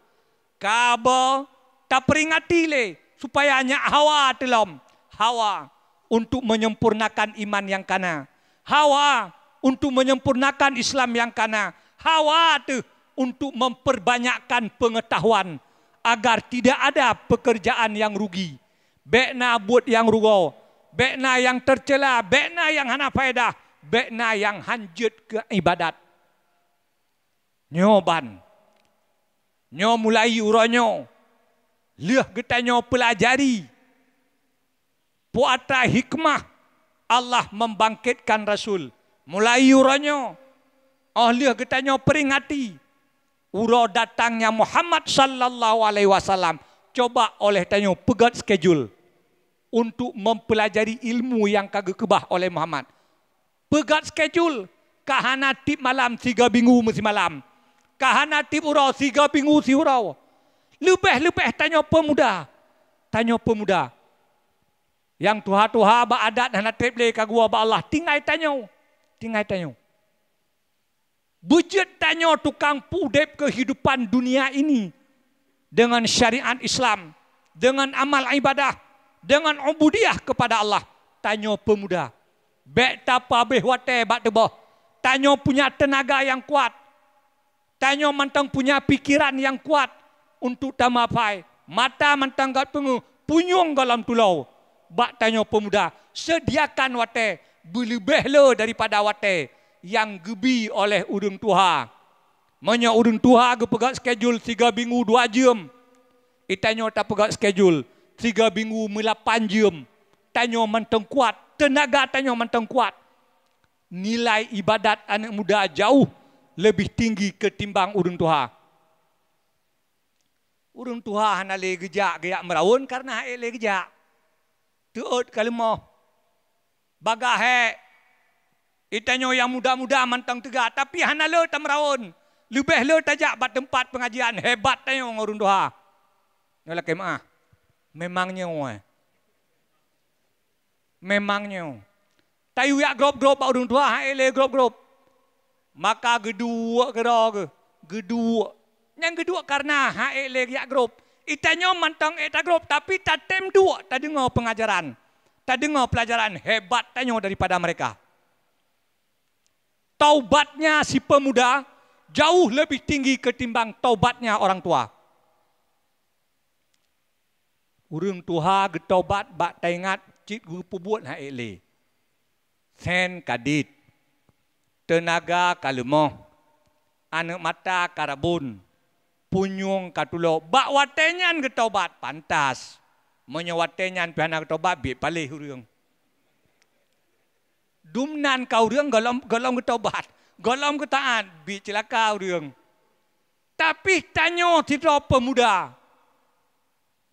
kabo tak peringati le supaya nya hawa telom hawa untuk menyempurnakan iman yang kana hawa untuk menyempurnakan Islam yang kana hawa tu untuk memperbanyakkan pengetahuan agar tidak ada pekerjaan yang rugi. Bekna buat yang rugo. Bekna yang tercela. Bekna yang hana faedah. Bekna yang hanjut ke ibadat. Nyoban. Nyo mulai uronyo. Lih kita nyo pelajari. Puata hikmah. Allah membangkitkan Rasul. Mulai uronyo. Oh lih kita nyo peringati. ura datangnya Muhammad sallallahu alaihi wasallam. Coba oleh tanyo pegat schedule untuk mempelajari ilmu yang kagak kebah oleh Muhammad. Pegat skedul. Kahana tip malam, tiga bingu mesti malam. Kahana tip urau, tiga bingu si urau. Lebih-lebih tanya pemuda. Tanya pemuda. Yang tuha-tuha ba'adat hana tip gua kagua Allah. Tinggai tanya. Tinggai tanya. Bujet tanya tukang pudep kehidupan dunia ini. Dengan syariat Islam. Dengan amal ibadah dengan ubudiah kepada Allah. Tanya pemuda. Bek tapa abih wate bak tebah. Tanya punya tenaga yang kuat. Tanya mantang punya pikiran yang kuat. Untuk tamapai. Mata mantang gak pengu. Punyong dalam tulau. Bak tanya pemuda. Sediakan wate. Beli behle daripada wate. Yang gebi oleh udung tuha. Menya udung tuha gepegak skedul Tiga bingu dua jam. Itanya tak pegak skedul tiga minggu melapan jam. Tanya manteng kuat. Tenaga tanya manteng kuat. Nilai ibadat anak muda jauh lebih tinggi ketimbang urung tuha. Urung tuha hana le gejak gejak merawon karena hak eh le gejak. Tuut kalimah. Baga he. Itanyo yang muda-muda manteng tegak tapi hana le tamrawon. Lebih le tajak bat tempat pengajian hebat tanyo urung tuha. Nolak kemah. Memangnya ué. Memangnya. Tayu ya grup-grup, pak udung tua ele grup-grup, Maka gedua gedog. Gedua. Yang kedua karena ha ele ya grop. Itanya mantang eta grup, tapi tak tem dua tak dengar pengajaran. Tak dengar pelajaran hebat tanya daripada mereka. Taubatnya si pemuda jauh lebih tinggi ketimbang taubatnya orang tua. urung tuha getobat ba taingat cit gu pubuat ha ele sen kadit tenaga kalmo ane mata karabun punyung katulo ba watenyan getobat pantas menyewatenyan pihana getobat bi pali urung dumnan kau urung galam galam getobat galam ketaan bi celaka urung tapi tanyo tidak pemuda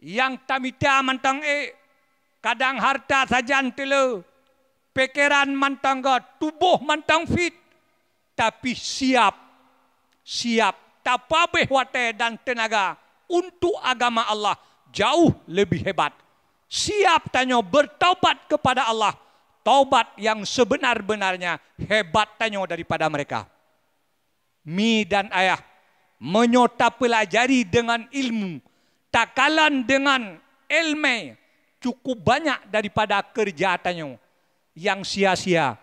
yang tamita mantang e kadang harta saja telu pikiran mantang ga tubuh mantang fit tapi siap siap tapa wate dan tenaga untuk agama Allah jauh lebih hebat siap tanya bertaubat kepada Allah taubat yang sebenar-benarnya hebat tanya daripada mereka mi dan ayah menyota pelajari dengan ilmu Takalan dengan ilmu cukup banyak daripada kerjaannya yang sia-sia.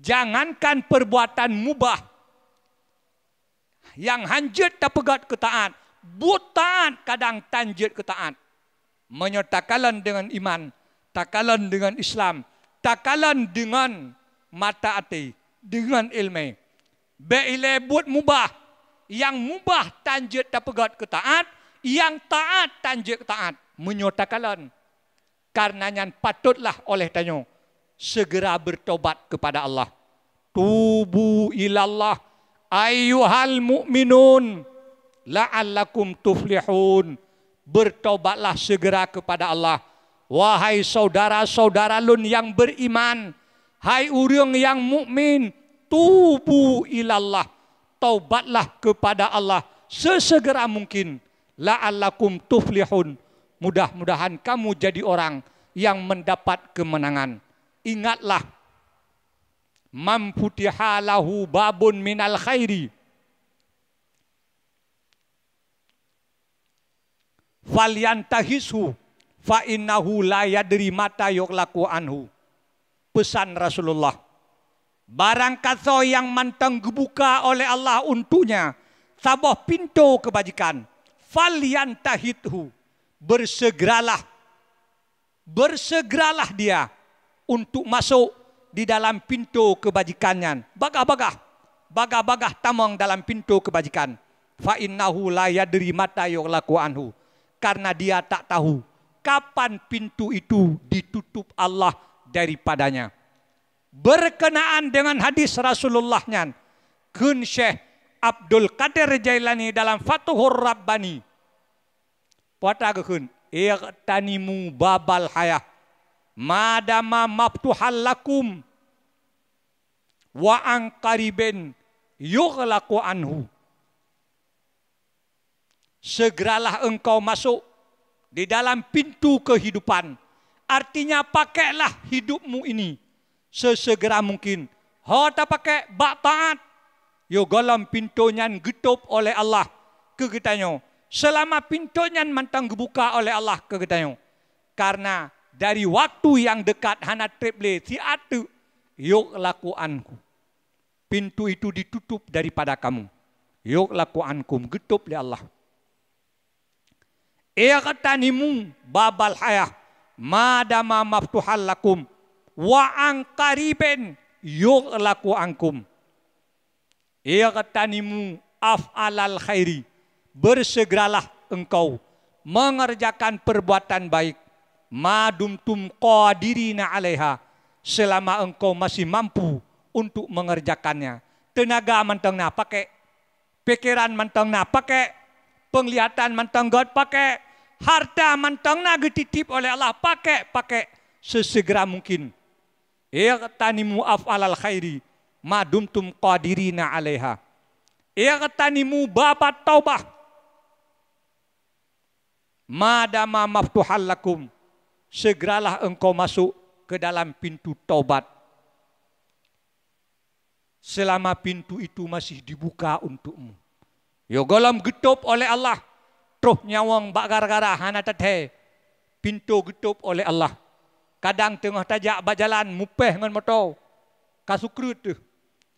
Jangankan perbuatan mubah yang hanjut tak pegat ketaat, butaat kadang tanjut ketaat. Menyertakalan dengan iman, takalan dengan Islam, takalan dengan mata hati, dengan ilmu. Beile but mubah, yang mubah tanjut tapegat ketaat, yang taat tanjut ketaat, Karena yang patutlah oleh tanya, segera bertobat kepada Allah. Tubu ilallah ayuhal mu'minun la'allakum tuflihun. Bertobatlah segera kepada Allah. Wahai saudara-saudara lun yang beriman, hai urung yang mukmin, tubu ilallah. taubatlah kepada Allah sesegera mungkin. La'allakum tuflihun. Mudah-mudahan kamu jadi orang yang mendapat kemenangan. Ingatlah. Mamfutihalahu babun minal khairi. Falyantahisu fa innahu la yadri mata yuklaku anhu. Pesan Rasulullah Barang kata yang manteng dibuka oleh Allah untuknya. Sabah pintu kebajikan. Falian tahithu. Bersegeralah. Bersegeralah dia. Untuk masuk di dalam pintu kebajikannya. Bagah-bagah. Bagah-bagah tamang dalam pintu kebajikan. Fa'innahu la yadri mata yu'laku anhu. Karena dia tak tahu. Kapan pintu itu ditutup Allah Daripadanya. berkenaan dengan hadis Rasulullahnya. Kun Syekh Abdul Qadir Jailani dalam Fatuhur Rabbani. Patagakun, iqtanimu babal hayah. Madama maftuhal lakum wa angkaribin yughlaku anhu. Segeralah engkau masuk di dalam pintu kehidupan. Artinya pakailah hidupmu ini sesegera mungkin. tak pakai bak taat. Yo golam pintunya getop oleh Allah ke kitanyo. Selama pintunya mantang dibuka oleh Allah ke kitanyo. Karena dari waktu yang dekat hana triple si atu yok lakuanku. Pintu itu ditutup daripada kamu. yuk lakuanku. getup oleh Allah. Ia katanimu babal hayah madama maftuhal lakum wa angkum, ia ketanimu af alal khairi. Bersegeralah engkau mengerjakan perbuatan baik. madum diri qadirina alaiha. Selama engkau masih mampu untuk mengerjakannya. Tenaga manteng na pakai. Pikiran manteng na pakai. Penglihatan manteng God pakai. Harta manteng na getitip oleh Allah pakai. Pakai sesegera mungkin Iqtanimu af'alal khairi madumtum qadirina 'alaiha. Iqtanimu baba taubah. Madama maftuhal lakum. Segeralah engkau masuk ke dalam pintu taubat. Selama pintu itu masih dibuka untukmu. Yo ya golam getup oleh Allah. Truh nyawang bak gara-gara hana tathe. Pintu getup oleh Allah. kadang tengah tajak berjalan mupeh dengan motor kasukrut tu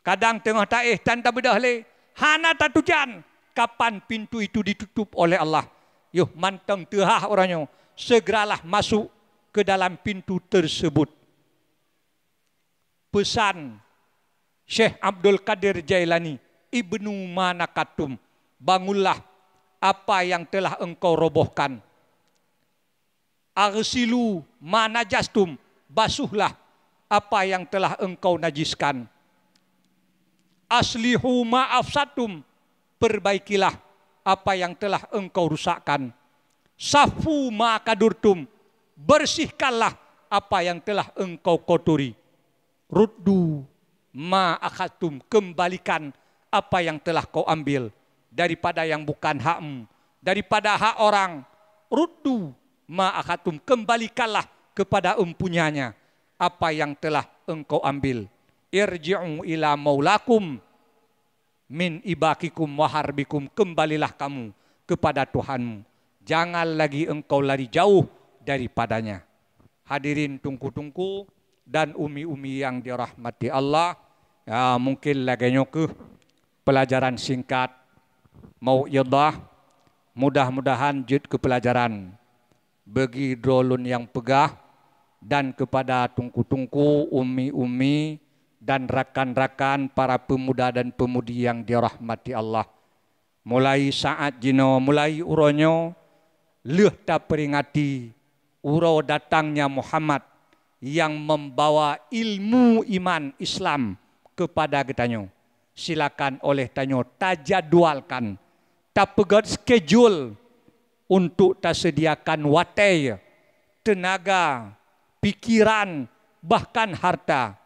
kadang tengah taih tanda bedah le hana tatujan kapan pintu itu ditutup oleh Allah yuh manteng tuhah orangnya segeralah masuk ke dalam pintu tersebut pesan Syekh Abdul Kadir Jailani Ibnu Manakatum bangunlah apa yang telah engkau robohkan arsilu manajastum basuhlah apa yang telah engkau najiskan aslihu ma'afsatum perbaikilah apa yang telah engkau rusakkan safu ma'kadurtum bersihkanlah apa yang telah engkau kotori ruddu ma'akatum kembalikan apa yang telah kau ambil daripada yang bukan hakmu daripada hak orang ruddu ma'akatum. Kembalikanlah kepada empunyanya apa yang telah engkau ambil. Irji'u ila maulakum min ibakikum waharbikum. Kembalilah kamu kepada Tuhanmu. Jangan lagi engkau lari jauh daripadanya. Hadirin tungku-tungku dan umi-umi yang dirahmati Allah. Ya, mungkin lagi nyukuh pelajaran singkat mau yudah mudah-mudahan jid ke pelajaran bagi dolun yang pegah dan kepada tungku-tungku, umi-umi dan rakan-rakan para pemuda dan pemudi yang dirahmati Allah. Mulai saat jino, mulai uronyo, leh tak peringati uro datangnya Muhammad yang membawa ilmu iman Islam kepada kita nyu Silakan oleh tanyo, tajadualkan, tak pegat schedule untuk tersediakan watai, tenaga, pikiran, bahkan harta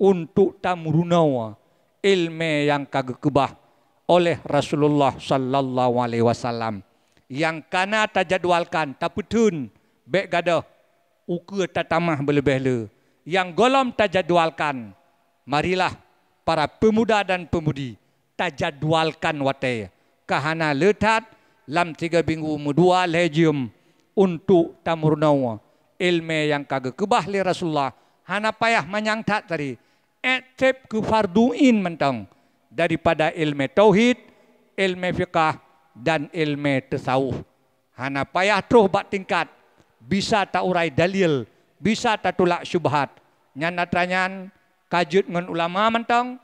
untuk tamrunau ilmu yang kagekebah oleh Rasulullah sallallahu alaihi wasallam yang kana tajadwalkan taputun bek gada uke tatamah belebeh le yang golom tajadwalkan marilah para pemuda dan pemudi tajadwalkan watai kahana letat lam tiga minggu, mu dua lejium untuk tamurnawa ilmu yang kaga kebahli Rasulullah hana payah menyangta tadi etep ke farduin mentang daripada ilmu tauhid ilmu fiqah dan ilmu tasawuf hana payah terus bak tingkat bisa tak urai dalil bisa tak tulak syubhat nyana tranyan kajut ngan ulama mentang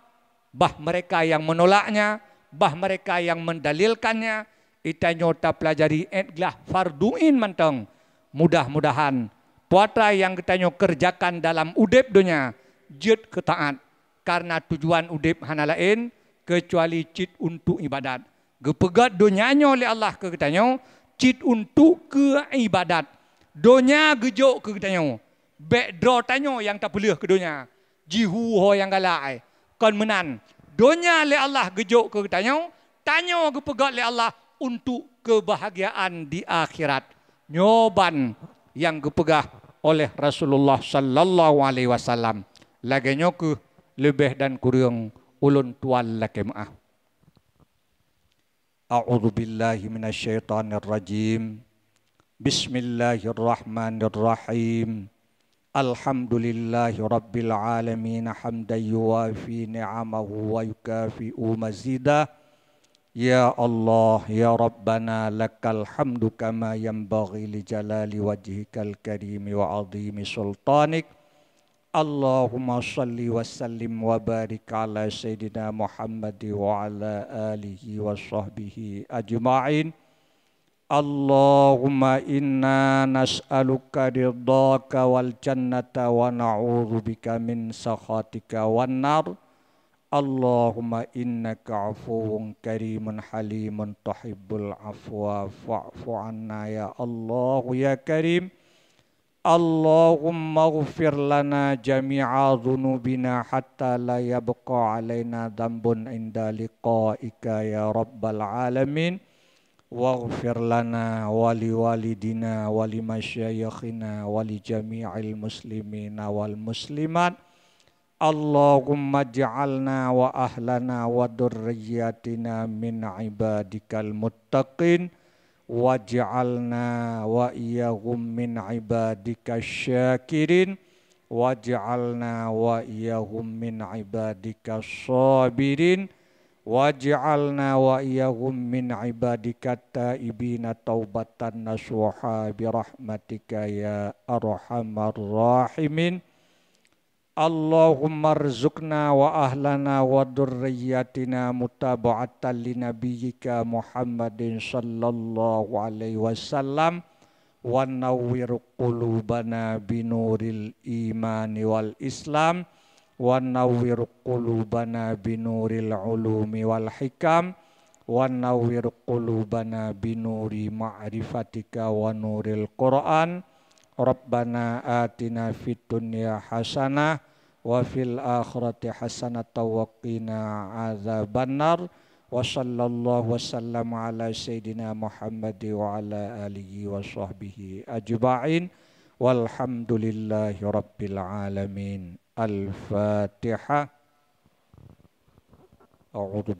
bah mereka yang menolaknya bah mereka yang mendalilkannya itanyo nyota pelajari etglah farduin mentong. Mudah-mudahan puasa yang kita kitanyo kerjakan dalam udep dunia jid ketaat karena tujuan udep hana lain kecuali cit untuk ibadat. Gepegat dunia dunianyo oleh Allah ke kita kitanyo cit untuk ke ibadat. Dunia gejok ke kitanyo. Bek draw tanyo yang tak boleh ke dunia. Jihu ho yang galai. ai. menan. Dunia oleh Allah gejok ke kitanyo. Tanya gepegat oleh Allah untuk kebahagiaan di akhirat. Nyoban yang kepegah oleh Rasulullah sallallahu alaihi wasallam. Lagi nyoku lebih dan kurang ulun tuan lakemah. A'udzu billahi minasyaitonir rajim. Bismillahirrahmanirrahim. Alhamdulillahi rabbil alamin hamdan yuwafi ni'amahu wa yukafi'u mazidah. يا الله يا ربنا لك الحمد كما ينبغي لجلال وجهك الكريم وعظيم سلطانك اللهم صل وسلم وبارك على سيدنا محمد وعلى آله وصحبه أجمعين اللهم إنا نسألك رضاك والجنة ونعوذ بك من سخطك والنار Allahumma innaka afuwun karimun halimun tuhibbul afwa fa'fu anna ya Allah ya karim Allahumma ighfir lana jami'a dhunubina hatta la yabqa alaina dhanbun inda liqa'ika ya rabbal alamin waghfir lana wali dina wali masyayikhina wali jami'il muslimina wal muslimat اللهم اجعلنا وأهلنا وذرياتنا من عبادك المتقين واجعلنا وإياهم من عبادك الشاكرين واجعلنا وإياهم من عبادك الصابرين واجعلنا وإياهم من عبادك التائبين توبة نصوحا برحمتك يا أرحم الراحمين Allahumma rzukna wa ahlana wa durriyatina mutaba'atan li nabiyyika Muhammadin sallallahu alaihi wasallam wa nawwir qulubana binuril imani wal islam wa nawwir qulubana binuril ulumi wal hikam wa nawwir qulubana binuri ma'rifatika wa nuril qur'an Rabbana atina fid dunya hasanah وفي الآخرة حسنة وقنا عذاب النار وصلى الله وسلم على سيدنا محمد وعلى آله وصحبه أجمعين والحمد لله رب العالمين الفاتحة أعوذ